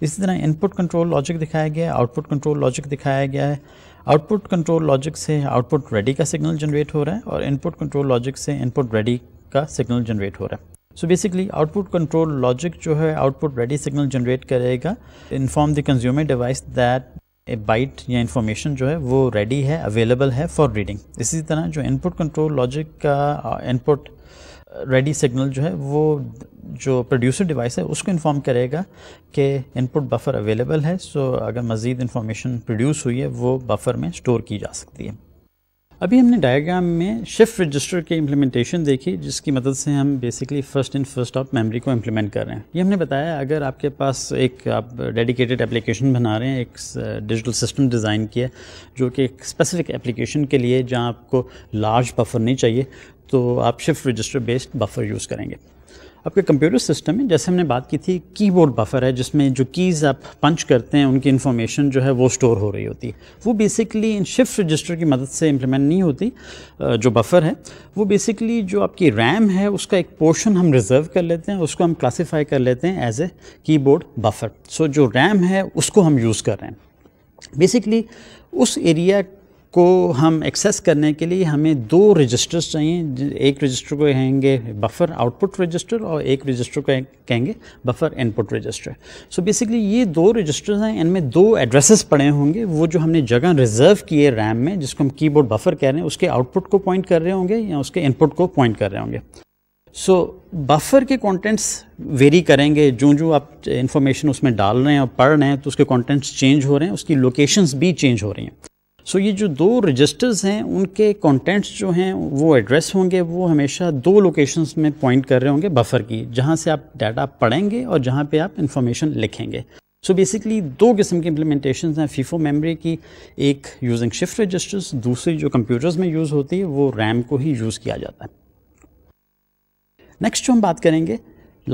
[SPEAKER 1] इसी तरह इनपुट कंट्रोल लॉजिक दिखाया गया है आउटपुट कंट्रोल लॉजिक दिखाया गया है आउटपुट कंट्रोल लॉजिक से आउटपुट रेडी का सिग्नल जनरेट हो रहा है और इनपुट कंट्रोल लॉजिक से इनपुट रेडी का सिग्नल जनरेट हो रहा है so basically output control logic जो है आउटपुट रेडी सिग्नल जनरेट करेगा inform the consumer device that byte या इन्फॉर्मेशन जो है वो रेडी है अवेलेबल है फॉर रीडिंग इसी तरह जो इनपुट कंट्रोल लॉजिक का इनपुट रेडी सिग्नल जो है वो जो प्रोड्यूसर डिवाइस है उसको इन्फॉर्म करेगा कि इनपुट बफर अवेलेबल है सो अगर मज़ीद इन्फॉर्मेशन प्रोड्यूस हुई है वो बफर में स्टोर की जा सकती है अभी हमने डायग्राम में शिफ्ट रजिस्टर की इम्प्लीमेंटेशन देखी जिसकी मदद से हम basically first in first out memory को इम्प्लीमेंट कर रहे हैं ये हमने बताया अगर आपके पास एक आप डेडिकेटेड एप्लीकेशन बना रहे हैं एक डिजिटल सिस्टम डिज़ाइन किया जो कि एक स्पेसिफिक एप्लीकेशन के लिए जहाँ आपको लार्ज बफर नहीं चाहिए तो आप shift register based buffer use करेंगे आपके कंप्यूटर सिस्टम में जैसे हमने बात की थी कीबोर्ड बफर है जिसमें जो कीज़ आप पंच करते हैं उनकी इन्फॉर्मेशन जो है वो स्टोर हो रही होती है वो बेसिकली इन शिफ्ट रजिस्टर की मदद से इम्प्लीमेंट नहीं होती जो बफर है वो बेसिकली जो आपकी रैम है उसका एक पोर्शन हम रिज़र्व कर लेते हैं उसको हम क्लासीफाई कर लेते हैं as a keyboard buffer so जो रैम है उसको हम यूज़ कर रहे हैं बेसिकली उस एरिया को हम एक्सेस करने के लिए हमें दो रजिस्टर्स चाहिए एक रजिस्टर को कहेंगे बफर आउटपुट रजिस्टर और एक रजिस्टर को कहेंगे buffer input register so basically ये दो रजिस्टर्स हैं इनमें दो एड्रेसेस पड़े होंगे वो जो हमने जगह रिजर्व किए रैम में जिसको हम कीबोर्ड बफर कह रहे हैं उसके आउटपुट को पॉइंट कर रहे होंगे या उसके इनपुट को पॉइंट कर रहे होंगे सो बफर के कंटेंट्स वेरी करेंगे जो जो आप इंफॉर्मेशन उसमें डाल रहे हैं और पढ़ रहे हैं तो उसके कंटेंट्स चेंज हो रहे हैं उसकी लोकेशंस भी चेंज हो रही हैं सो ये जो दो रजिस्टर्स हैं उनके कंटेंट्स जो हैं वो एड्रेस होंगे वो हमेशा दो लोकेशंस में पॉइंट कर रहे होंगे बफर की जहाँ से आप डाटा पढ़ेंगे और जहाँ पे आप इंफॉर्मेशन लिखेंगे सो so बेसिकली दो किस्म की इम्प्लीमेंटेशन हैं फीफो मेमोरी की एक यूजिंग शिफ्ट रजिस्टर्स दूसरी जो कंप्यूटर्स में यूज़ होती है वो रैम को ही यूज़ किया जाता है नेक्स्ट जो हम बात करेंगे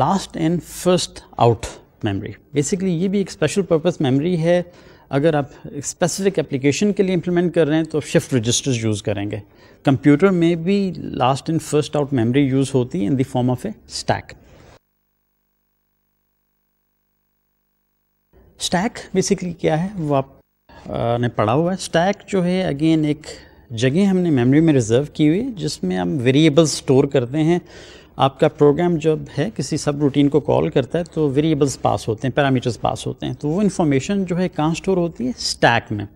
[SPEAKER 1] last and first out memory basically ये भी एक स्पेशल पर्पज़ मेमोरी है अगर आप स्पेसिफिक एप्लीकेशन के लिए इम्प्लीमेंट कर रहे हैं तो शिफ्ट रजिस्टर्स यूज़ करेंगे कंप्यूटर में भी last in first out memory use होती है in the form of a stack stack basically क्या है वो आप ने पढ़ा हुआ है स्टैक जो है अगेन एक जगह हमने मेमोरी में रिज़र्व की हुई है जिसमें हम वेरिएबल्स स्टोर करते हैं आपका प्रोग्राम जब है किसी सब रूटीन को कॉल करता है तो वेरिएबल्स पास होते हैं पैरामीटर्स पास होते हैं तो वो इन्फॉर्मेशन जो है कहाँ स्टोर होती है स्टैक में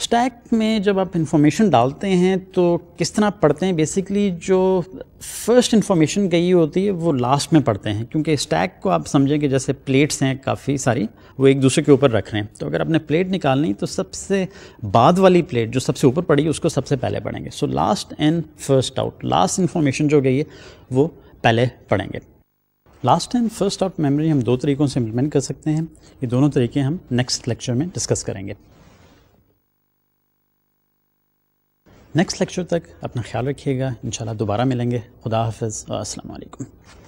[SPEAKER 1] स्टैक में जब आप इन्फॉर्मेशन डालते हैं तो किस तरह पढ़ते हैं बेसिकली जो फर्स्ट इन्फॉर्मेशन गई होती है वो लास्ट में पढ़ते हैं क्योंकि स्टैक को आप समझेंगे जैसे प्लेट्स हैं काफ़ी सारी वो एक दूसरे के ऊपर रख रहे हैं तो अगर आपने प्लेट निकालनी तो सबसे बाद वाली प्लेट जो सबसे ऊपर पड़ेगी उसको सबसे पहले पढ़ेंगे so last and first out last information जो गई है वो पहले पढ़ेंगे last and first out memory हम दो तरीक़ों से इम्प्लीमेंट कर सकते हैं ये दोनों तरीके हम नेक्स्ट लेक्चर में डिस्कस करेंगे नेक्स्ट लेक्चर तक अपना ख्याल रखिएगा इंशाल्लाह दोबारा मिलेंगे खुदा हाफ़ असल